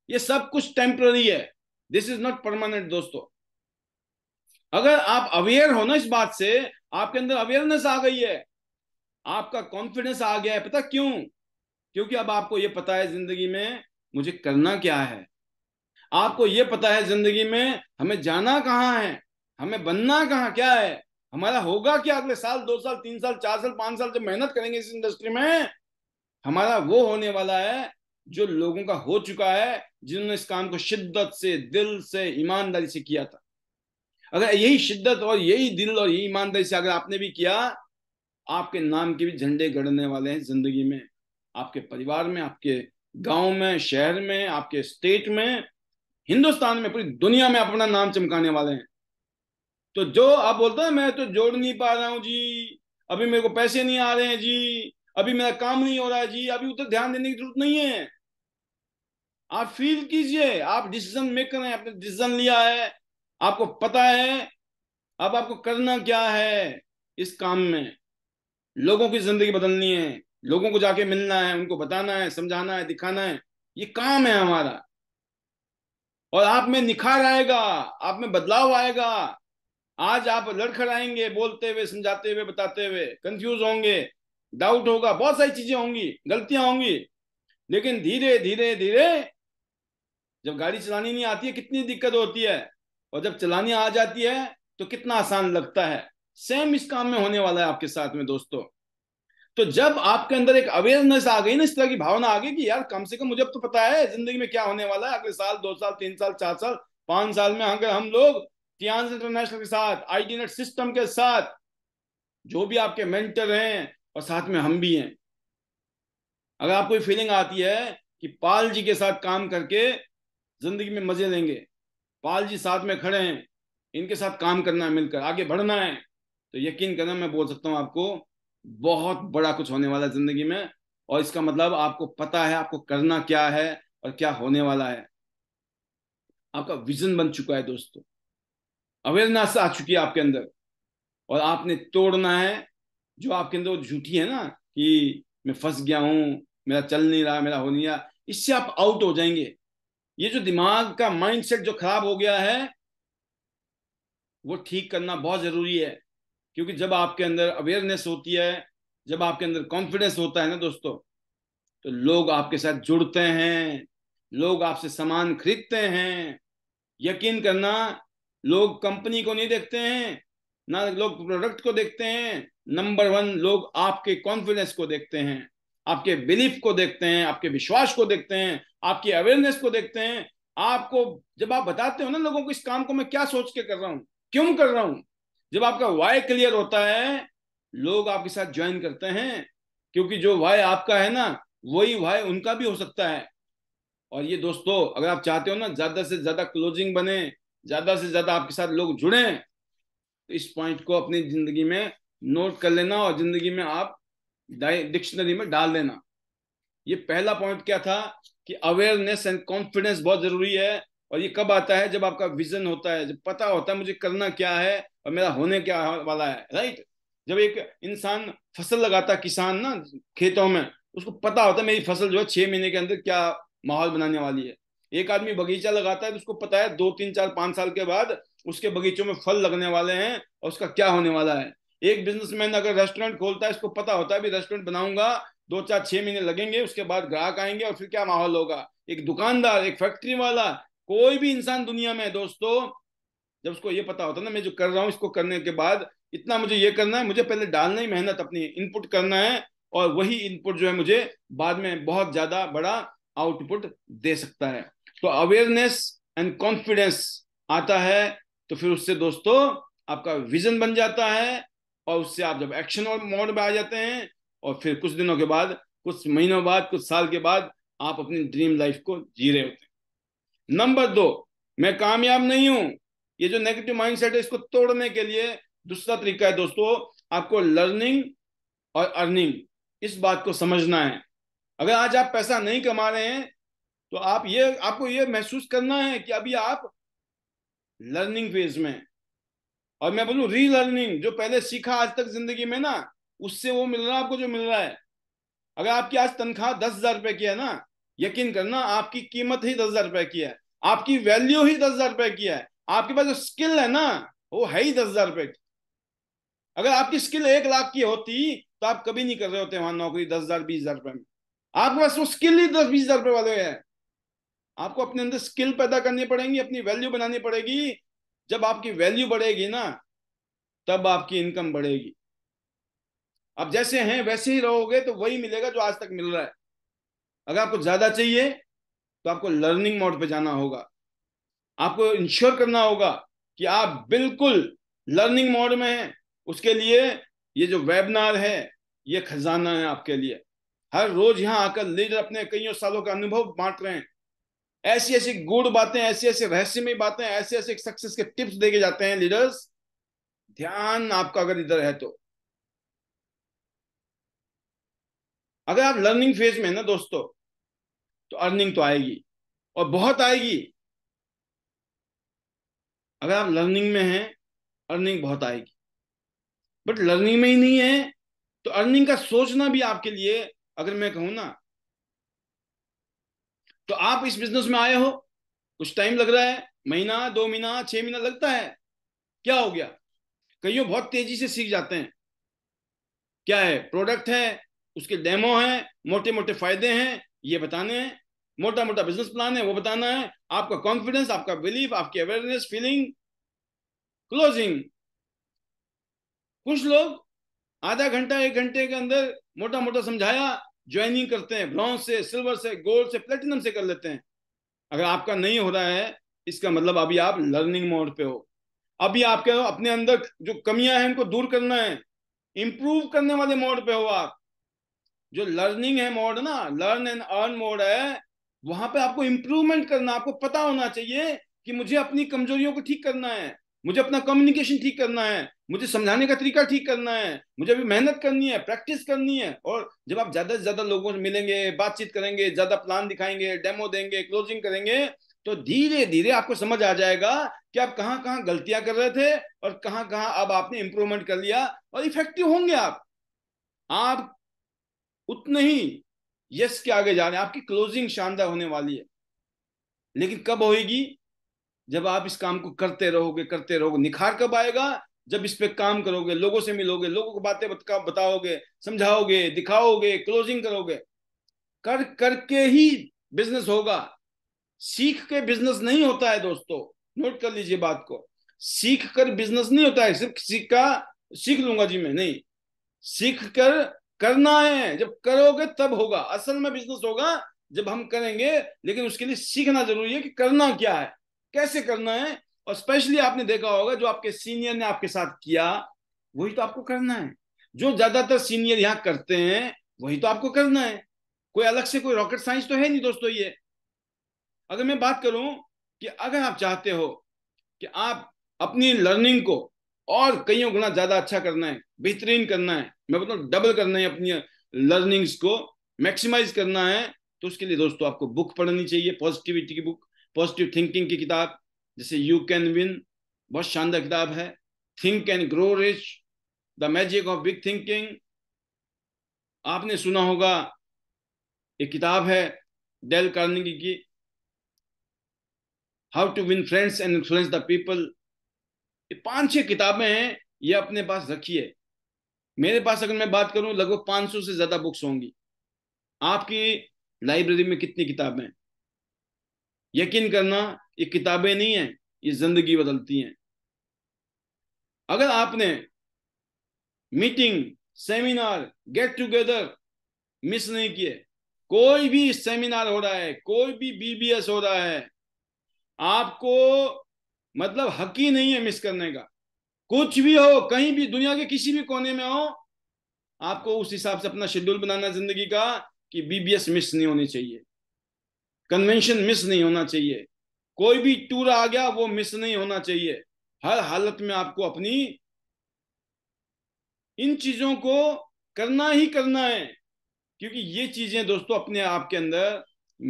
ये सब कुछ टेम्पररी है दिस इज नॉट परमानेंट दोस्तों अगर आप अवेयर हो ना इस बात से आपके अंदर अवेयरनेस आ गई है आपका कॉन्फिडेंस आ गया है पता क्यों क्योंकि अब आपको यह पता है जिंदगी में मुझे करना क्या है आपको यह पता है जिंदगी में हमें जाना कहाँ है हमें बनना कहाँ क्या है हमारा होगा क्या अगले साल दो साल तीन साल चार साल पांच साल जब मेहनत करेंगे इस इंडस्ट्री में हमारा वो होने वाला है जो लोगों का हो चुका है जिन्होंने इस काम को शिद्दत से दिल से ईमानदारी से किया था अगर यही शिद्दत और यही दिल और यही ईमानदारी से अगर आपने भी किया आपके नाम के भी झंडे गड़ने वाले हैं जिंदगी में आपके परिवार में आपके गांव में शहर में आपके स्टेट में हिंदुस्तान में पूरी दुनिया में आप अपना नाम चमकाने वाले हैं तो जो आप बोलते हैं मैं तो जोड़ नहीं पा रहा हूं जी अभी मेरे को पैसे नहीं आ रहे हैं जी अभी मेरा काम नहीं हो रहा है जी अभी उधर ध्यान देने की जरूरत नहीं है आप फील कीजिए आप डिसीजन मेकर हैं आपने डिसीजन लिया है आपको पता है अब आपको करना क्या है इस काम में लोगों की जिंदगी बदलनी है लोगों को जाके मिलना है उनको बताना है समझाना है दिखाना है ये काम है हमारा और आप में निखार आएगा आप में बदलाव आएगा आज आप लड़खड़ाएंगे बोलते हुए समझाते हुए बताते हुए कंफ्यूज होंगे डाउट होगा बहुत सारी चीजें होंगी गलतियां होंगी लेकिन धीरे धीरे धीरे जब गाड़ी चलानी नहीं आती है कितनी दिक्कत होती है और जब चलानी आ जाती है तो कितना आसान लगता है सेम इस काम में होने वाला है आपके साथ में दोस्तों तो जब आपके अंदर एक अवेयरनेस आ गई ना इस तरह की भावना आ गई कि यार कम से कम मुझे तो पता है जिंदगी में क्या होने वाला है अगले साल दो साल तीन साल चार साल पांच साल में अगर हम लोग टियांस इंटरनेशनल के साथ आई नेट सिस्टम के साथ जो भी आपके मेंटर हैं और साथ में हम भी हैं अगर आपको फीलिंग आती है कि पाल जी के साथ काम करके जिंदगी में मजे लेंगे पाल जी साथ में खड़े हैं इनके साथ काम करना है मिलकर आगे बढ़ना है तो यकीन करना मैं बोल सकता हूँ आपको बहुत बड़ा कुछ होने वाला है जिंदगी में और इसका मतलब आपको पता है आपको करना क्या है और क्या होने वाला है आपका विजन बन चुका है दोस्तों अवेयरनेस आ चुकी है आपके अंदर और आपने तोड़ना है जो आपके अंदर झूठी है ना कि मैं फंस गया हूं मेरा चल नहीं रहा मेरा हो नहीं रहा इससे आप आउट हो जाएंगे ये जो दिमाग का माइंडसेट जो खराब हो गया है वो ठीक करना बहुत जरूरी है क्योंकि जब आपके अंदर अवेयरनेस होती है जब आपके अंदर कॉन्फिडेंस होता है ना दोस्तों तो लोग आपके साथ जुड़ते हैं लोग आपसे सामान खरीदते हैं यकीन करना लोग कंपनी को नहीं देखते हैं ना लोग प्रोडक्ट को देखते हैं नंबर वन लोग आपके कॉन्फिडेंस को देखते हैं आपके बिलीफ को देखते हैं आपके विश्वास को देखते हैं आपकी अवेयरनेस को देखते हैं आपको जब आप बताते हो ना लोगों को इस काम को मैं क्या सोच के कर रहा हूँ क्यों कर रहा हूँ जब आपका वाई क्लियर होता है लोग आपके साथ ज्वाइन करते हैं क्योंकि जो वाई आपका है ना वही वाई उनका भी हो सकता है और ये दोस्तों अगर आप चाहते हो ना ज्यादा से ज्यादा क्लोजिंग बने ज्यादा से ज्यादा आपके साथ लोग जुड़े तो इस पॉइंट को अपनी जिंदगी में नोट कर लेना और जिंदगी में आप डिक्शनरी में डाल देना ये पहला पॉइंट क्या था कि अवेयरनेस एंड कॉन्फिडेंस बहुत जरूरी है और ये कब आता है जब आपका विजन होता है जब पता होता है मुझे करना क्या है और मेरा होने क्या वाला है राइट जब एक इंसान फसल लगाता किसान ना खेतों में उसको पता होता है मेरी फसल जो है छह महीने के अंदर क्या माहौल बनाने वाली है एक आदमी बगीचा लगाता है तो उसको पता है दो तीन चार पांच साल के बाद उसके बगीचों में फल लगने वाले हैं और उसका क्या होने वाला है एक बिजनेसमैन अगर रेस्टोरेंट खोलता है इसको पता होता है भी रेस्टोरेंट बनाऊंगा दो चार छह महीने लगेंगे उसके बाद ग्राहक आएंगे और फिर क्या माहौल होगा एक दुकानदार एक फैक्ट्री वाला कोई भी इंसान दुनिया में है दोस्तों जब उसको ये पता होता ना मैं जो कर रहा हूँ इसको करने के बाद इतना मुझे ये करना है मुझे पहले डालना ही मेहनत अपनी इनपुट करना है और वही इनपुट जो है मुझे बाद में बहुत ज्यादा बड़ा आउटपुट दे सकता है तो अवेयरनेस एंड कॉन्फिडेंस आता है तो फिर उससे दोस्तों आपका विजन बन जाता है और उससे आप जब एक्शन और मोड में आ जाते हैं और फिर कुछ दिनों के बाद कुछ महीनों बाद कुछ साल के बाद आप अपनी ड्रीम लाइफ को जी रहे होते हैं नंबर दो मैं कामयाब नहीं हूं ये जो नेगेटिव माइंडसेट है इसको तोड़ने के लिए दूसरा तरीका है दोस्तों आपको लर्निंग और अर्निंग इस बात को समझना है अगर आज आप पैसा नहीं कमा रहे हैं तो आप ये आपको ये महसूस करना है कि अभी आप लर्निंग फेज में और मैं बोलूँ रीलर्निंग जो पहले सीखा आज तक जिंदगी में ना उससे वो मिल रहा है आपको जो मिल रहा है अगर आपकी आज तनख्वाह दस हजार रुपए की है ना यकीन करना आपकी कीमत ही दस हजार रुपए की है आपकी वैल्यू ही दस हजार रुपए की है आपके पास जो स्किल है ना वो है ही दस हजार रुपए की अगर आपकी स्किल एक लाख की होती तो आप कभी नहीं कर रहे होते वहां नौकरी दस हजार बीस हजार रुपए में आपके पास वो स्किल ही दस बीस हजार रुपए वाले है आपको अपने अंदर स्किल पैदा करनी पड़ेगी अपनी वैल्यू बनानी पड़ेगी जब आपकी वैल्यू बढ़ेगी ना तब आपकी इनकम बढ़ेगी अब जैसे हैं वैसे ही रहोगे तो वही मिलेगा जो आज तक मिल रहा है अगर आपको ज्यादा चाहिए तो आपको लर्निंग मोड पे जाना होगा आपको इंश्योर करना होगा कि आप बिल्कुल लर्निंग मोड में हैं उसके लिए ये जो वेबिनार है ये खजाना है आपके लिए हर रोज यहाँ आकर लीडर अपने कईयों सालों का अनुभव बांट रहे हैं ऐसी ऐसी गुड़ बातें ऐसी ऐसी रहस्यमय बातें ऐसे ऐसे सक्सेस के टिप्स देके जाते हैं लीडर्स ध्यान आपका अगर इधर है तो अगर आप लर्निंग फेज में है ना दोस्तों तो अर्निंग तो आएगी और बहुत आएगी अगर आप लर्निंग में हैं अर्निंग बहुत आएगी बट लर्निंग में ही नहीं है तो अर्निंग का सोचना भी आपके लिए अगर मैं कहूं ना तो आप इस बिजनेस में आए हो कुछ टाइम लग रहा है महीना दो महीना छह महीना लगता है क्या हो गया कईयों बहुत तेजी से सीख जाते हैं क्या है प्रोडक्ट है उसके डेमो हैं मोटे मोटे फायदे हैं ये बताने हैं मोटा मोटा बिजनेस प्लान है वो बताना है आपका कॉन्फिडेंस आपका बिलीफ आपकी अवेयरनेस फीलिंग क्लोजिंग कुछ लोग आधा घंटा एक घंटे के अंदर मोटा मोटा समझाया ज्वाइनिंग करते हैं ब्रॉन्ज से सिल्वर से गोल्ड से प्लेटिनम से कर लेते हैं अगर आपका नहीं हो रहा है इसका मतलब अभी आप लर्निंग मोड पे हो अभी आपके अपने अंदर जो कमियां हैं उनको दूर करना है इंप्रूव करने वाले मोड पे हो आप जो लर्निंग है मोड ना लर्न एंड अर्न मोड है वहां पे आपको इम्प्रूवमेंट करना आपको पता होना चाहिए कि मुझे अपनी कमजोरियों को ठीक करना है मुझे अपना कम्युनिकेशन ठीक करना है मुझे समझाने का तरीका ठीक करना है मुझे अभी मेहनत करनी है प्रैक्टिस करनी है और जब आप ज्यादा से ज्यादा लोगों से मिलेंगे बातचीत करेंगे ज्यादा प्लान दिखाएंगे डेमो देंगे क्लोजिंग करेंगे तो धीरे धीरे आपको समझ आ जाएगा कि आप कहाँ कहाँ गलतियां कर रहे थे और कहाँ कहाँ अब आपने इंप्रूवमेंट कर लिया और इफेक्टिव होंगे आप आप उतने ही यस के आगे जा रहे हैं आपकी क्लोजिंग शानदार होने वाली है लेकिन कब होगी जब आप इस काम को करते रहोगे करते रहोगे निखार कब आएगा जब इस पे काम करोगे लोगों से मिलोगे लोगों को बातें बताओगे समझाओगे दिखाओगे क्लोजिंग करोगे कर करके ही बिजनेस होगा सीख के बिजनेस नहीं होता है दोस्तों नोट कर लीजिए बात को सीख कर बिजनेस नहीं होता है सिर्फ सीख का सीख लूंगा जी मैं नहीं सीख कर करना है जब करोगे तब होगा असल में बिजनेस होगा जब हम करेंगे लेकिन उसके लिए सीखना जरूरी है कि करना क्या है कैसे करना है और स्पेशली आपने देखा होगा जो आपके सीनियर ने आपके साथ किया वही तो आपको करना है जो ज्यादातर सीनियर यहाँ करते हैं वही तो आपको करना है कोई अलग से कोई रॉकेट साइंस तो है नहीं दोस्तों ये अगर मैं बात करूं कि अगर आप चाहते हो कि आप अपनी लर्निंग को और कईयों गुना ज्यादा अच्छा करना है बेहतरीन करना है मैं बताऊँ डबल करना है अपनी लर्निंग्स को मैक्सिमाइज करना है तो उसके लिए दोस्तों आपको बुक पढ़नी चाहिए पॉजिटिविटी की बुक पॉजिटिव थिंकिंग की किताब जैसे यू कैन विन बहुत शानदार किताब है think and grow rich the magic of big thinking आपने सुना होगा एक किताब है डेल कार्नेगी की how to win friends and influence the people ये पांच छह किताबें हैं ये अपने पास रखिए मेरे पास अगर मैं बात करूं लगभग पांच सौ से ज्यादा बुक्स होंगी आपकी लाइब्रेरी में कितनी किताबें हैं यकीन करना ये किताबें नहीं है ये जिंदगी बदलती हैं अगर आपने meeting seminar get together miss नहीं किए कोई भी सेमिनार हो रहा है कोई भी बीबीएस हो रहा है आपको मतलब हक ही नहीं है मिस करने का कुछ भी हो कहीं भी दुनिया के किसी भी कोने में हो आपको उस हिसाब से अपना शेड्यूल बनाना जिंदगी का कि बीबीएस मिस नहीं होनी चाहिए कन्वेंशन मिस नहीं होना चाहिए कोई भी टूर आ गया वो मिस नहीं होना चाहिए हर हालत में आपको अपनी इन चीजों को करना ही करना है क्योंकि ये चीजें दोस्तों अपने आप के अंदर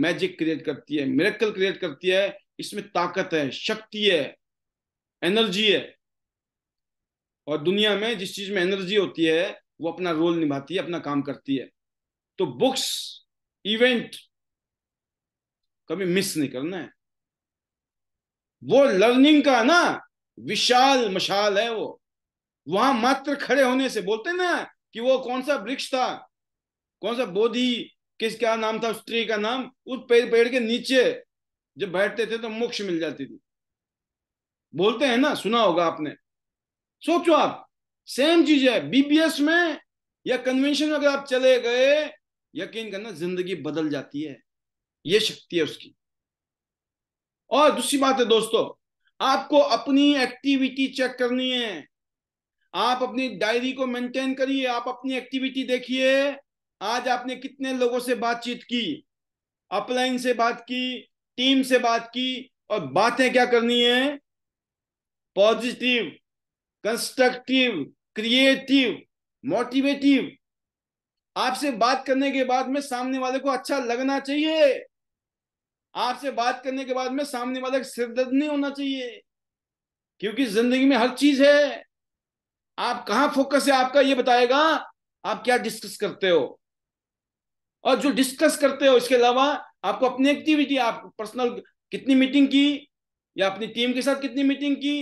मैजिक क्रिएट करती है मेरेकल क्रिएट करती है इसमें ताकत है शक्ति है एनर्जी है और दुनिया में जिस चीज में एनर्जी होती है वो अपना रोल निभाती है अपना काम करती है तो बुक्स इवेंट कभी मिस नहीं करना है वो लर्निंग का ना विशाल मशाल है वो वहां मात्र खड़े होने से बोलते ना कि वो कौन सा वृक्ष था कौन सा बोधी किस क्या नाम था उस ट्री का नाम उस पेड़ पेड़ के नीचे जब बैठते थे तो मोक्ष मिल जाती थी बोलते हैं ना सुना होगा आपने सोचो आप सेम चीज है बीबीएस में या कन्वेंशन में अगर आप चले गए यकीन करना जिंदगी बदल जाती है ये शक्ति है उसकी और दूसरी बात है दोस्तों आपको अपनी एक्टिविटी चेक करनी है आप अपनी डायरी को मेंटेन करिए आप अपनी एक्टिविटी देखिए आज आपने कितने लोगों से बातचीत की अपलाइन से बात की टीम से बात की और बातें क्या करनी है पॉजिटिव कंस्ट्रक्टिव क्रिएटिव मोटिवेटिव आपसे बात करने के बाद में सामने वाले को अच्छा लगना चाहिए आपसे बात करने के बाद में सामने वाले का सिर दर्द नहीं होना चाहिए क्योंकि जिंदगी में हर चीज है आप कहा फोकस है आपका ये बताएगा आप क्या डिस्कस करते हो और जो डिस्कस करते हो इसके अलावा आपको अपनी एक्टिविटी आप पर्सनल कितनी मीटिंग की या अपनी टीम के साथ कितनी मीटिंग की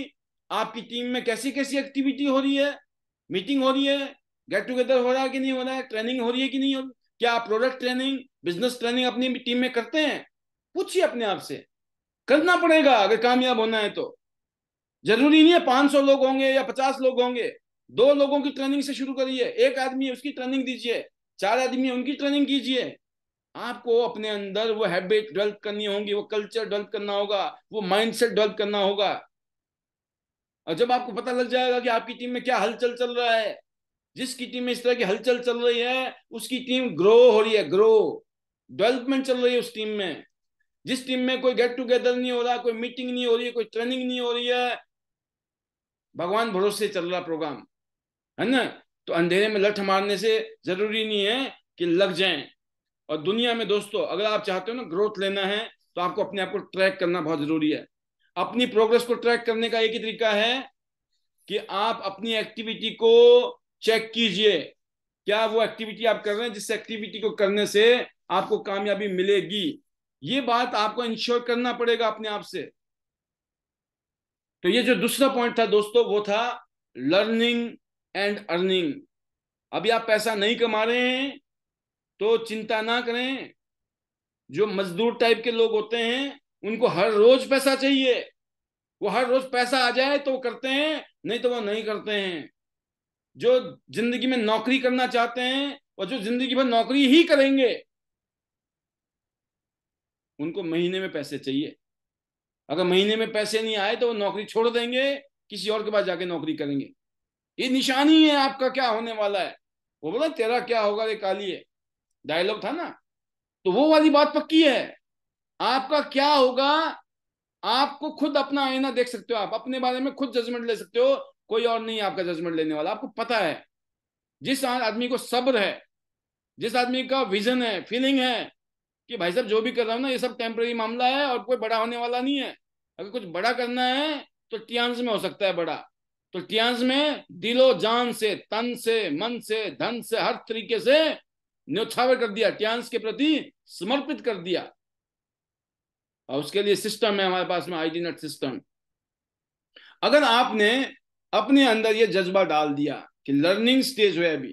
आपकी टीम में कैसी कैसी एक्टिविटी हो रही है मीटिंग हो रही है गेट टुगेदर हो रहा है कि नहीं हो रहा है ट्रेनिंग हो रही है कि नहीं हो रही क्या आप प्रोडक्ट ट्रेनिंग बिजनेस ट्रेनिंग अपनी टीम में करते हैं पूछिए अपने आप से करना पड़ेगा अगर कामयाब होना है तो जरूरी नहीं है पांच सौ लोग होंगे या पचास लोग होंगे दो लोगों की ट्रेनिंग से शुरू करिए एक आदमी उसकी ट्रेनिंग दीजिए चार आदमी उनकी ट्रेनिंग कीजिए आपको अपने अंदर वो हैबिट डेवलप करनी होगी वो कल्चर डेवलप करना होगा वो माइंडसेट डेवलप करना होगा और जब आपको पता लग जाएगा कि आपकी टीम में क्या हलचल चल रहा है जिसकी टीम में इस तरह की हलचल चल रही है उसकी टीम ग्रो हो रही है ग्रो डेवलपमेंट चल रही है उस टीम में जिस टीम में कोई गेट टुगेदर नहीं हो रहा कोई मीटिंग नहीं हो रही है कोई ट्रेनिंग नहीं हो रही है भगवान भरोसे चल रहा प्रोग्राम है ना तो अंधेरे में लठ मारने से जरूरी नहीं है कि लग जाए और दुनिया में दोस्तों अगर आप चाहते हो ना ग्रोथ लेना है तो आपको अपने आप को ट्रैक करना बहुत जरूरी है अपनी प्रोग्रेस को ट्रैक करने का एक ही तरीका है कि आप अपनी एक्टिविटी को चेक कीजिए क्या वो एक्टिविटी आप कर रहे हैं जिस एक्टिविटी को करने से आपको कामयाबी मिलेगी ये बात आपको इंश्योर करना पड़ेगा अपने आप से तो ये जो दूसरा पॉइंट था दोस्तों वो था लर्निंग एंड अर्निंग अभी आप पैसा नहीं कमा रहे हैं तो चिंता ना करें जो मजदूर टाइप के लोग होते हैं उनको हर रोज पैसा चाहिए वो हर रोज पैसा आ जाए तो वो करते हैं नहीं तो वो नहीं करते हैं जो जिंदगी में नौकरी करना चाहते हैं और जो जिंदगी भर नौकरी ही करेंगे उनको महीने में पैसे चाहिए अगर महीने में पैसे नहीं आए तो वो नौकरी छोड़ देंगे किसी और के पास जाके नौकरी करेंगे ये निशानी है आपका क्या होने वाला है वो बोला तेरा क्या होगा रे काली है डायलॉग था ना तो वो वाली बात पक्की है आपका क्या होगा आपको खुद अपना आईना देख सकते हो आप अपने बारे में खुद जजमेंट ले सकते हो कोई और नहीं आपका जजमेंट लेने वाला आपको पता है जिस आदमी को सब्र है जिस आदमी का विजन है फीलिंग है कि भाई साहब जो भी कर रहा हूं ना ये सब टेम्प्रेरी मामला है और कोई बड़ा होने वाला नहीं है अगर कुछ बड़ा करना है तो टियांस में हो सकता है बड़ा तो टियांस में दिलो जान से तन से मन से धन से हर तरीके से न्योछावर कर दिया ट्यांस के प्रति समर्पित कर दिया और उसके लिए सिस्टम है हमारे पास में आई नेट सिस्टम अगर आपने अपने अंदर ये जज्बा डाल दिया कि लर्निंग स्टेज है अभी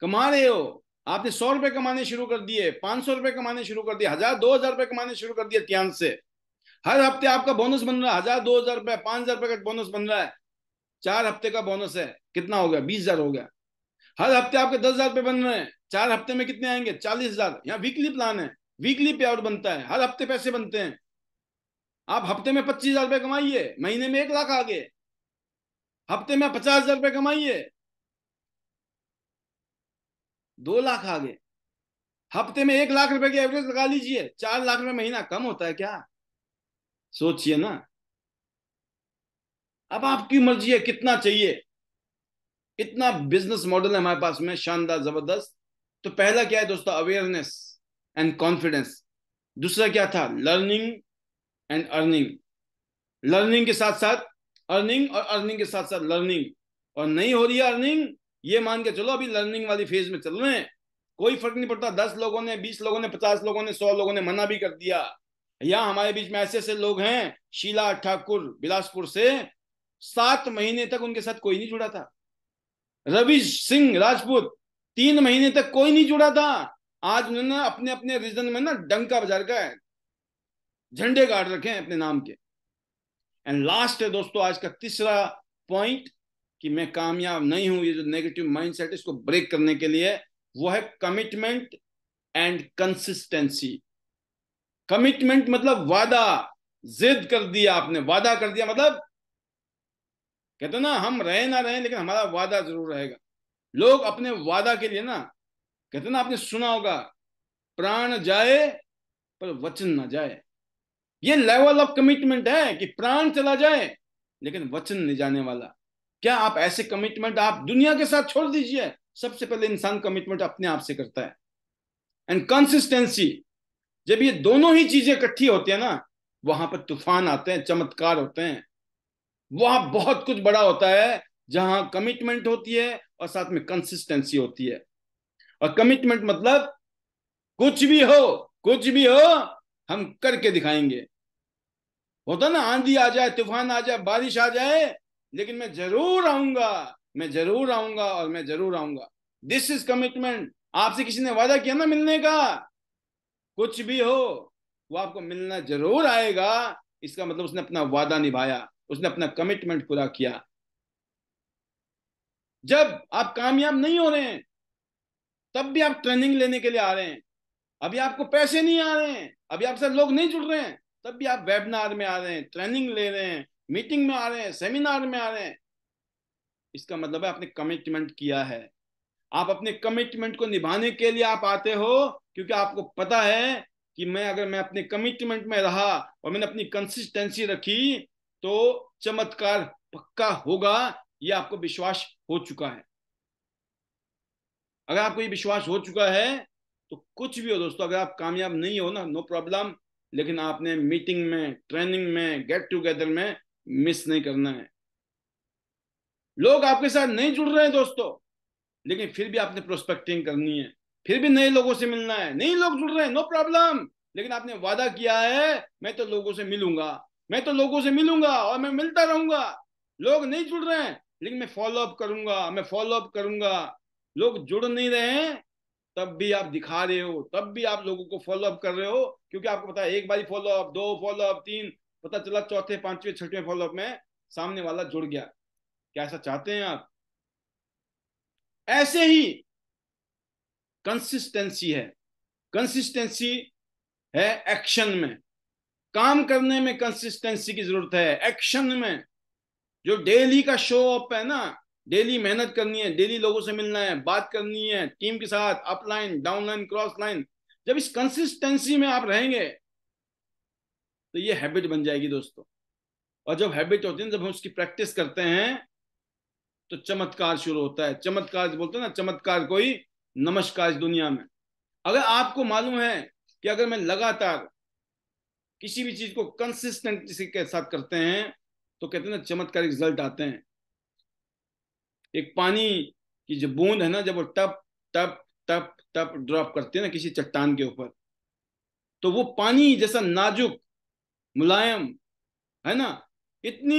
कमा रहे हो आपने सौ रुपए कमाने शुरू कर दिए पांच सौ रुपए कमाने शुरू कर दिए हजार दो हजार रुपए कमाने शुरू कर दिए ध्यान से हर हफ्ते आपका बोनस बन रहा है हजार दो हजार रुपए पांच हजार रुपए का बोनस बन रहा है चार हफ्ते का बोनस है कितना हो गया बीस हजार हो गया हर हफ्ते आपके दस हजार रुपए बन रहे हैं चार हफ्ते में कितने आएंगे चालीस हजार यहाँ वीकली प्लान है वीकली पे आउट बनता है हर हफ्ते पैसे बनते हैं आप हफ्ते में पच्चीस हजार रुपये कमाइए महीने में एक लाख आगे हफ्ते में पचास हजार रुपये कमाइए दो लाख आगे हफ्ते में एक लाख रुपए की एवरेज लगा लीजिए चार लाख रुपए महीना कम होता है क्या सोचिए ना अब आपकी मर्जी है कितना चाहिए इतना बिजनेस मॉडल है हमारे पास में शानदार जबरदस्त तो पहला क्या है दोस्तों अवेयरनेस एंड कॉन्फिडेंस दूसरा क्या था लर्निंग एंड अर्निंग लर्निंग के साथ साथ अर्निंग और अर्निंग के साथ साथ लर्निंग और नहीं हो रही है अर्निंग ये मान के चलो अभी लर्निंग वाली फेज में चल रहे हैं कोई फर्क नहीं पड़ता दस लोगों ने बीस लोगों ने पचास लोगों ने सौ लोगों ने मना भी कर दिया या हमारे बीच में ऐसे ऐसे लोग हैं शीला ठाकुर बिलासपुर से सात महीने तक उनके साथ कोई नहीं जुड़ा था रवि सिंह राजपूत तीन महीने तक कोई नहीं जुड़ा था आज उन्होंने अपने अपने रीजन में ना डंका बजा रखा है झंडे गाड़ रखे हैं अपने नाम के एंड लास्ट है दोस्तों आज का तीसरा पॉइंट कि मैं कामयाब नहीं हूं ये जो नेगेटिव माइंडसेट इसको ब्रेक करने के लिए वो है कमिटमेंट एंड कंसिस्टेंसी कमिटमेंट मतलब वादा जिद कर दिया आपने वादा कर दिया मतलब कहते ना हम रहे ना रहे लेकिन हमारा वादा जरूर रहेगा लोग अपने वादा के लिए ना कहते ना आपने सुना होगा प्राण जाए पर वचन ना जाए ये लेवल ऑफ कमिटमेंट है कि प्राण चला जाए लेकिन वचन नहीं जाने वाला क्या आप ऐसे कमिटमेंट आप दुनिया के साथ छोड़ दीजिए सबसे पहले इंसान कमिटमेंट अपने आप से करता है एंड कंसिस्टेंसी जब ये दोनों ही चीजें इकट्ठी होती है ना वहां पर तूफान आते हैं चमत्कार होते हैं वहां बहुत कुछ बड़ा होता है जहां कमिटमेंट होती है और साथ में कंसिस्टेंसी होती है और कमिटमेंट मतलब कुछ भी हो कुछ भी हो हम करके दिखाएंगे होता ना आंधी आ जाए तूफान आ जाए बारिश आ जाए लेकिन मैं जरूर आऊंगा मैं जरूर आऊंगा और मैं जरूर आऊंगा दिस इज कमिटमेंट आपसे किसी ने वादा किया ना मिलने का कुछ भी हो वो आपको मिलना जरूर आएगा इसका मतलब उसने अपना वादा निभाया उसने अपना कमिटमेंट पूरा किया जब आप कामयाब नहीं हो रहे हैं तब भी आप ट्रेनिंग लेने के लिए आ रहे हैं अभी आपको पैसे नहीं आ रहे हैं अभी आपसे लोग नहीं जुड़ रहे हैं तब भी आप वेबिनार में आ रहे हैं ट्रेनिंग ले रहे हैं मीटिंग में आ रहे हैं सेमिनार में आ रहे हैं इसका मतलब है आपने कमिटमेंट किया है आप अपने कमिटमेंट को निभाने के लिए आप आते हो क्योंकि आपको पता है कि मैं अगर मैं अपने कमिटमेंट में रहा और मैंने अपनी कंसिस्टेंसी रखी तो चमत्कार पक्का होगा ये आपको विश्वास हो चुका है अगर आपको ये विश्वास हो चुका है तो कुछ भी हो दोस्तों अगर आप कामयाब नहीं हो ना नो प्रॉब्लम लेकिन आपने मीटिंग में ट्रेनिंग में गेट टूगेदर में मिस नहीं करना है लोग आपके साथ नहीं जुड़ रहे हैं दोस्तों लेकिन फिर भी आपने प्रोस्पेक्टिंग करनी है फिर भी नए लोगों से मिलना है नए लोग जुड़ रहे हैं नो प्रॉब्लम लेकिन आपने वादा किया है मैं तो लोगों से मिलूंगा मैं तो लोगों से मिलूंगा और मैं मिलता रहूंगा लोग नहीं जुड़ रहे हैं लेकिन मैं फॉलो अप करूंगा मैं फॉलो अप करूंगा लोग जुड़ नहीं रहे हैं तब भी आप दिखा रहे हो तब भी आप लोगों को फॉलो अप कर रहे हो क्योंकि आपको पता है एक बारी फॉलो अप दो फॉलो अप तीन पता चला चौथे पांचवें छठवें फॉलो अप में सामने वाला जुड़ गया क्या ऐसा चाहते हैं आप ऐसे ही कंसिस्टेंसी है कंसिस्टेंसी है एक्शन में काम करने में कंसिस्टेंसी की जरूरत है एक्शन में जो डेली का शो अप है ना डेली मेहनत करनी है डेली लोगों से मिलना है बात करनी है टीम के साथ अपलाइन डाउनलाइन क्रॉस लाइन जब इस कंसिस्टेंसी में आप रहेंगे तो ये हैबिट बन जाएगी दोस्तों और जब हैबिट होती है जब हम उसकी प्रैक्टिस करते हैं तो चमत्कार शुरू होता है चमत्कार बोलते हैं ना चमत्कार कोई नमस्कार इस दुनिया में अगर आपको मालूम है कि अगर मैं लगातार किसी भी चीज को कंसिस्टेंसी के साथ करते हैं तो कहते हैं ना चमत्कार रिजल्ट आते हैं एक पानी की जो बूंद है ना जब वो टप टप टप टप ड्रॉप करते हैं ना किसी चट्टान के ऊपर तो वो पानी जैसा नाजुक मुलायम है ना इतनी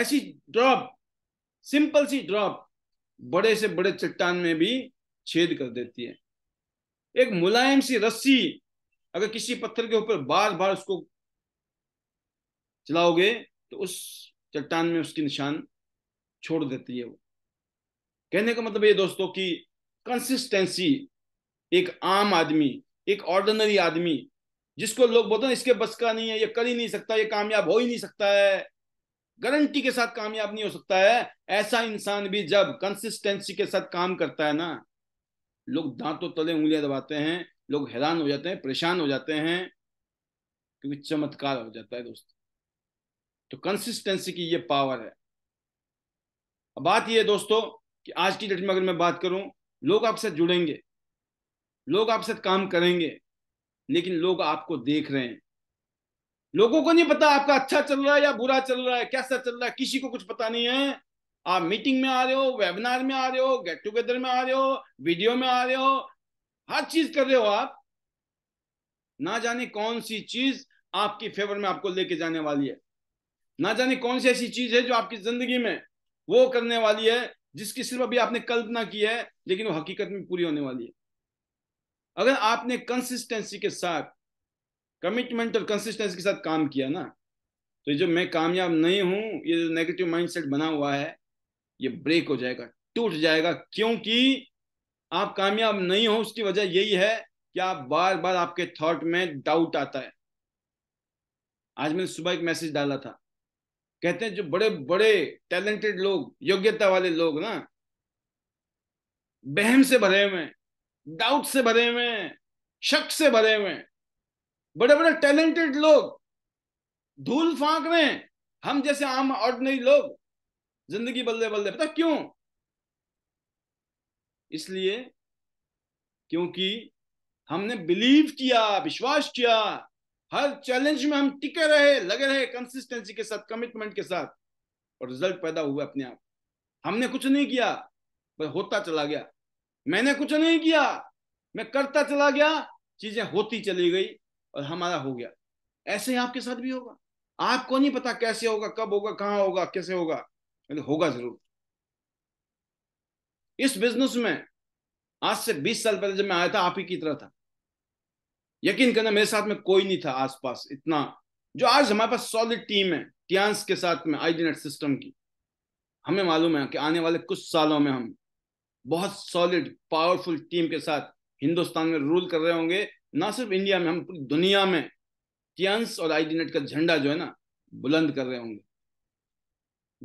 ऐसी ड्रॉप सिंपल सी ड्रॉप बड़े से बड़े चट्टान में भी छेद कर देती है एक मुलायम सी रस्सी अगर किसी पत्थर के ऊपर बार बार उसको चलाओगे तो उस चट्टान में उसकी निशान छोड़ देती है वो कहने का मतलब ये दोस्तों कि कंसिस्टेंसी एक आम आदमी एक ऑर्डनरी आदमी जिसको लोग बोलते हैं इसके बस का नहीं है ये कर ही नहीं सकता ये कामयाब हो ही नहीं सकता है गारंटी के साथ कामयाब नहीं हो सकता है ऐसा इंसान भी जब कंसिस्टेंसी के साथ काम करता है ना लोग दांतों तले उंगलियां दबाते हैं लोग हैरान हो जाते हैं परेशान हो जाते हैं क्योंकि चमत्कार हो जाता है दोस्तों तो कंसिस्टेंसी की ये पावर है अब बात ये है दोस्तों कि आज की डेट में अगर मैं बात करूं लोग आपसे जुड़ेंगे लोग आपसे काम करेंगे लेकिन लोग आपको देख रहे हैं लोगों को नहीं पता आपका अच्छा चल रहा है या बुरा चल रहा है कैसा चल रहा है किसी को कुछ पता नहीं है आप मीटिंग में आ रहे हो वेबिनार में आ रहे हो गेट टुगेदर में आ रहे हो वीडियो में आ रहे हो हर चीज कर रहे हो आप ना जाने कौन सी चीज आपकी फेवर में आपको लेके जाने वाली है ना जाने कौन सी ऐसी चीज है जो आपकी जिंदगी में वो करने वाली है जिसकी सिर्फ अभी आपने कल्पना की है लेकिन वो हकीकत में पूरी होने वाली है अगर आपने कंसिस्टेंसी के साथ कमिटमेंट और कंसिस्टेंसी के साथ काम किया ना तो जो मैं कामयाब नहीं हूं ये जो नेगेटिव माइंडसेट बना हुआ है ये ब्रेक हो जाएगा टूट जाएगा क्योंकि आप कामयाब नहीं हो उसकी वजह यही है कि आप बार बार आपके थॉट में डाउट आता है आज मैंने सुबह एक मैसेज डाला था कहते हैं जो बड़े बड़े टैलेंटेड लोग योग्यता वाले लोग ना बहम से भरे हुए डाउट से भरे हुए शक से भरे हुए बड़े बड़े टैलेंटेड लोग धूल फांक रहे हैं हम जैसे आम ऑर्डनरी लोग जिंदगी बल्ले बल्ले पता क्यों इसलिए क्योंकि हमने बिलीव किया विश्वास किया हर चैलेंज में हम टिके रहे लगे रहे कंसिस्टेंसी के साथ कमिटमेंट के साथ और रिजल्ट पैदा हुआ अपने आप हमने कुछ नहीं किया पर होता चला गया मैंने कुछ नहीं किया मैं करता चला गया चीजें होती चली गई और हमारा हो गया ऐसे ही आपके साथ भी होगा आपको नहीं पता कैसे होगा कब होगा कहाँ होगा कैसे होगा लेकिन होगा जरूर इस बिजनेस में आज से 20 साल पहले जब मैं आया था आप ही की तरह था यकीन करना मेरे साथ में कोई नहीं था आसपास इतना जो आज हमारे पास सॉलिड टीम है टियांस के साथ में आई सिस्टम की हमें मालूम है कि आने वाले कुछ सालों में हम बहुत सॉलिड पावरफुल टीम के साथ हिंदुस्तान में रूल कर रहे होंगे ना सिर्फ इंडिया में हम पूरी दुनिया में टियांस और आई का झंडा जो है ना बुलंद कर रहे होंगे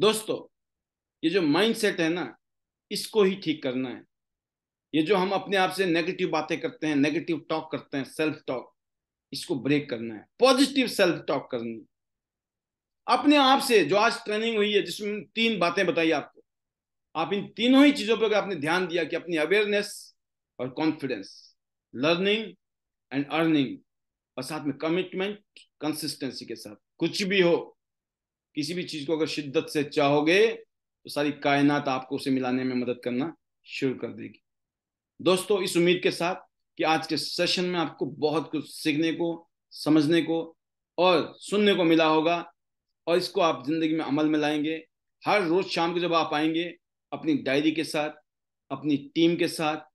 दोस्तों ये जो माइंड है ना इसको ही ठीक करना है ये जो हम अपने आप से नेगेटिव बातें करते हैं नेगेटिव टॉक करते हैं सेल्फ टॉक इसको ब्रेक करना है पॉजिटिव सेल्फ टॉक करनी अपने आप से जो आज ट्रेनिंग हुई है जिसमें तीन बातें बताई आपको आप इन तीनों ही चीजों पर आपने ध्यान दिया कि अपनी अवेयरनेस और कॉन्फिडेंस लर्निंग एंड अर्निंग और साथ में कमिटमेंट कंसिस्टेंसी के साथ कुछ भी हो किसी भी चीज को अगर शिद्दत से चाहोगे तो सारी कायनात आपको उसे मिलाने में मदद करना शुरू कर देगी दोस्तों इस उम्मीद के साथ कि आज के सेशन में आपको बहुत कुछ सीखने को समझने को और सुनने को मिला होगा और इसको आप ज़िंदगी में अमल में लाएंगे हर रोज़ शाम को जब आप आएंगे अपनी डायरी के साथ अपनी टीम के साथ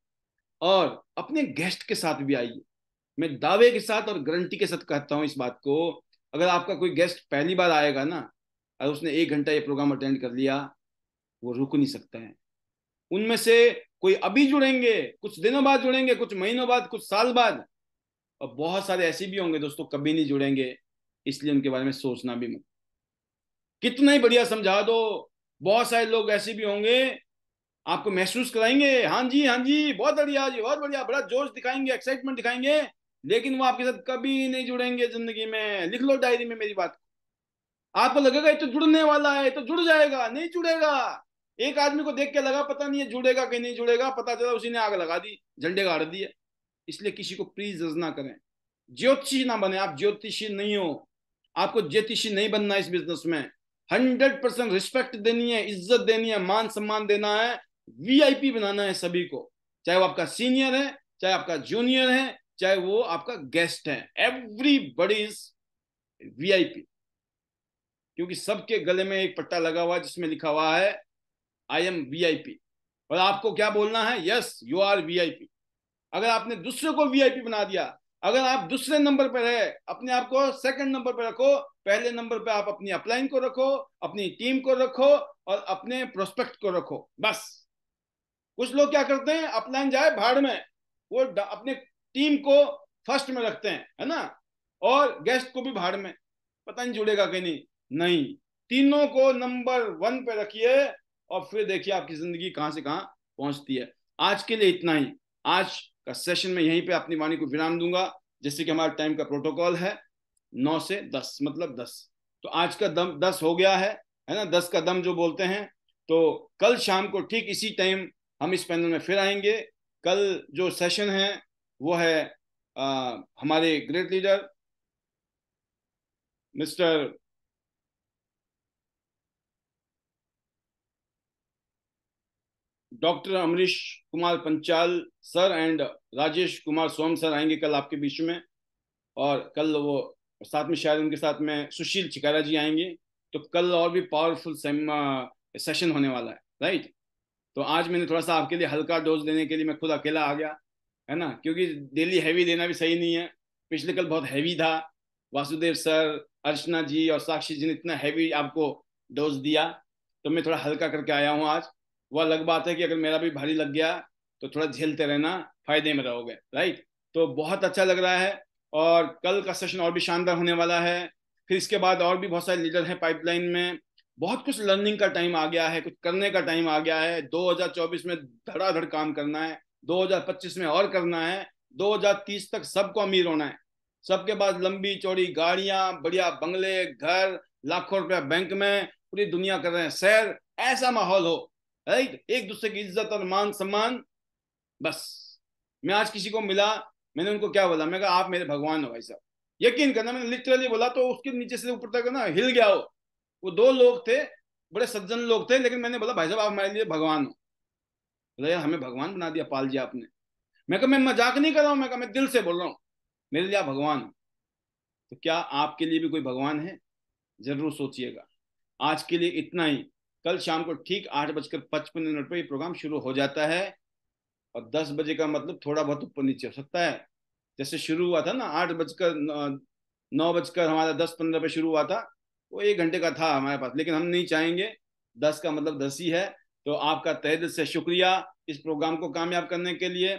और अपने गेस्ट के साथ भी आइए मैं दावे के साथ और गारंटी के साथ कहता हूँ इस बात को अगर आपका कोई गेस्ट पहली बार आएगा ना और उसने एक घंटा ये प्रोग्राम अटेंड कर लिया वो रुक नहीं सकता है उनमें से कोई अभी जुड़ेंगे कुछ दिनों बाद जुड़ेंगे कुछ महीनों बाद कुछ साल बाद और बहुत सारे ऐसे भी होंगे दोस्तों कभी नहीं जुड़ेंगे इसलिए उनके बारे में सोचना भी मत कितना ही बढ़िया समझा दो बहुत सारे लोग ऐसे भी होंगे आपको महसूस कराएंगे हाँ जी हाँ जी बहुत बढ़िया जी बहुत बढ़िया बड़ा जोश दिखाएंगे एक्साइटमेंट दिखाएंगे लेकिन वो आपके साथ कभी नहीं जुड़ेंगे जिंदगी में लिख लो डायरी में मेरी बात आपको लगेगा ये तो जुड़ने वाला है तो जुड़ जाएगा नहीं जुड़ेगा एक आदमी को देख के लगा पता नहीं है जुड़ेगा कि नहीं जुड़ेगा पता चला उसी ने आग लगा दी झंडे गाड़ दिए इसलिए किसी को प्लीज जज ना करें ज्योतिषी ना बने आप ज्योतिषी नहीं हो आपको ज्योतिषी नहीं बनना इस बिजनेस में हंड्रेड परसेंट रिस्पेक्ट देनी है इज्जत देनी है मान सम्मान देना है वीआईपी बनाना है सभी को चाहे वो आपका सीनियर है चाहे आपका जूनियर है चाहे वो आपका गेस्ट है एवरी बडीज क्योंकि सबके गले में एक पट्टा लगा हुआ है जिसमें लिखा हुआ है आई एम वीआईपी और आपको क्या बोलना है यस यू आर वीआईपी अगर आपने दूसरे को वीआईपी बना दिया अगर आप दूसरे नंबर पर है अपने आप को सेकंड नंबर पर रखो पहले नंबर पर आप अपनी अपलाइन को रखो अपनी टीम को रखो और अपने प्रोस्पेक्ट को रखो बस कुछ लोग क्या करते हैं अपलाइन जाए भाड़ में वो अपने टीम को फर्स्ट में रखते हैं है ना और गेस्ट को भी भाड़ में पता नहीं जुड़ेगा कि नहीं नहीं तीनों को नंबर वन पे रखिए और फिर देखिए आपकी जिंदगी कहाँ से कहाँ पहुंचती है आज के लिए इतना ही आज का सेशन में यहीं पे अपनी वाणी को विराम दूंगा जैसे कि हमारे टाइम का प्रोटोकॉल है नौ से दस मतलब दस तो आज का दम दस हो गया है है ना दस का दम जो बोलते हैं तो कल शाम को ठीक इसी टाइम हम इस पैनल में फिर आएंगे कल जो सेशन है वो है आ, हमारे great leader mister doctor Amrish Kumar Panchal sir and Rajesh Kumar Som sir आएंगे कल आपके बीच में और कल वो साथ में शायद उनके साथ में सुशील चिकारा जी आएंगे तो कल और भी पावरफुल सेशन होने वाला है राइट तो आज मैंने थोड़ा सा आपके लिए हल्का डोज देने के लिए मैं खुद अकेला आ गया है ना क्योंकि डेली हैवी देना भी सही नहीं है पिछले कल बहुत हैवी था वासुदेव सर अर्चना जी और साक्षी जी ने इतना हैवी आपको डोज दिया तो मैं थोड़ा हल्का करके आया हूँ आज वह अलग बात है कि अगर मेरा भी भारी लग गया तो थोड़ा झेलते रहना फायदे में रहोगे राइट तो बहुत अच्छा लग रहा है और कल का सेशन और भी शानदार होने वाला है फिर इसके बाद और भी बहुत सारे लीडर हैं पाइपलाइन में बहुत कुछ लर्निंग का टाइम आ गया है कुछ करने का टाइम आ गया है 2024 में धड़ाधड़ काम करना है 2025 में और करना है 2030 तक सबको अमीर होना है सबके पास लंबी चौड़ी गाड़ियां बढ़िया बंगले घर लाखों रुपया बैंक में पूरी दुनिया कर रहे हैं सैर ऐसा माहौल हो राइट एक दूसरे की इज्जत और मान सम्मान बस मैं आज किसी को मिला मैंने उनको क्या बोला मैं कहा आप मेरे भगवान हो भाई साहब यकीन करना मैंने लिटरली बोला तो उसके नीचे से ऊपर तक ना हिल गया हो वो दो लोग थे बड़े सज्जन लोग थे लेकिन मैंने बोला भाई साहब आप मेरे लिए भगवान हो बोला हमें भगवान बना दिया पाल जी आपने मैं कहा मैं मजाक नहीं कर रहा हूँ मैं कहा मैं दिल से बोल रहा हूँ मेरे लिए आप भगवान हो तो क्या आपके लिए भी कोई भगवान है जरूर सोचिएगा आज के लिए इतना ही कल शाम को ठीक आठ बजकर पचपन मिनट पर ये प्रोग्राम शुरू हो जाता है और दस बजे का मतलब थोड़ा बहुत ऊपर नीचे हो सकता है जैसे शुरू हुआ था ना आठ बजकर नौ बजकर हमारा दस पंद्रह पे शुरू हुआ था वो एक घंटे का था हमारे पास लेकिन हम नहीं चाहेंगे दस का मतलब दस ही है तो आपका तहद दिल से शुक्रिया इस प्रोग्राम को कामयाब करने के लिए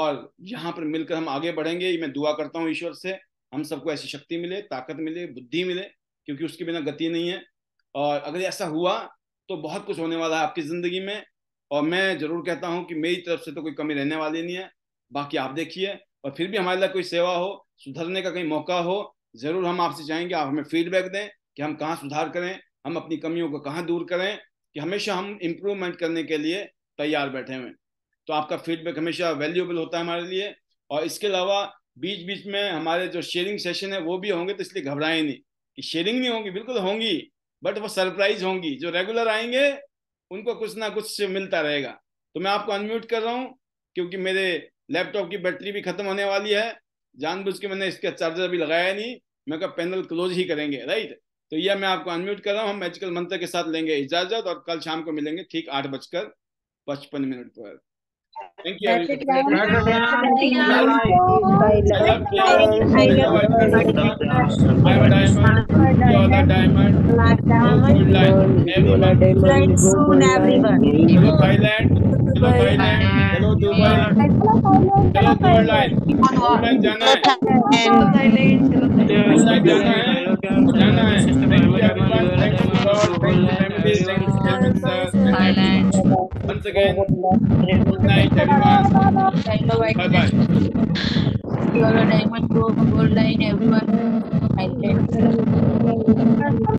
और यहाँ पर मिलकर हम आगे बढ़ेंगे मैं दुआ करता हूँ ईश्वर से हम सबको ऐसी शक्ति मिले ताकत मिले बुद्धि मिले क्योंकि उसके बिना गति नहीं है और अगर ऐसा हुआ तो बहुत कुछ होने वाला है आपकी ज़िंदगी में और मैं ज़रूर कहता हूँ कि मेरी तरफ से तो कोई कमी रहने वाली नहीं है बाकी आप देखिए और फिर भी हमारे लिए कोई सेवा हो सुधरने का कहीं मौका हो ज़रूर हम आपसे चाहेंगे आप हमें फीडबैक दें कि हम कहाँ सुधार करें हम अपनी कमियों को कहाँ दूर करें कि हमेशा हम इम्प्रूवमेंट करने के लिए तैयार बैठे हुए तो आपका फीडबैक हमेशा वैल्यूएबल होता है हमारे लिए और इसके अलावा बीच बीच में हमारे जो शेयरिंग सेशन है वो भी होंगे तो इसलिए घबराएं नहीं कि शेयरिंग नहीं होंगी बिल्कुल होंगी बट वो सरप्राइज होंगी जो रेगुलर आएंगे उनको कुछ ना कुछ मिलता रहेगा तो मैं आपको अनम्यूट कर रहा हूँ क्योंकि मेरे लैपटॉप की बैटरी भी खत्म होने वाली है जानबूझ के मैंने इसका चार्जर भी लगाया नहीं मैं कहा पैनल क्लोज ही करेंगे राइट तो यह मैं आपको अनम्यूट कर रहा हूँ हम मैजिकल मंत्र के साथ लेंगे इजाजत और कल शाम को मिलेंगे ठीक आठ बजकर पचपन मिनट पर Thank you. That's it, guys. Bye. Bye. soon, everyone. Hello, Thailand. Hello, Thailand. Hello, Dubai. Hello, Thailand. Thailand, Jana. Thailand, Jana. Jana. Thank you, everyone. Thank you, God. Thank you, Thank you. again, good night, everyone. Bye bye. Your diamond group, gold line, everyone.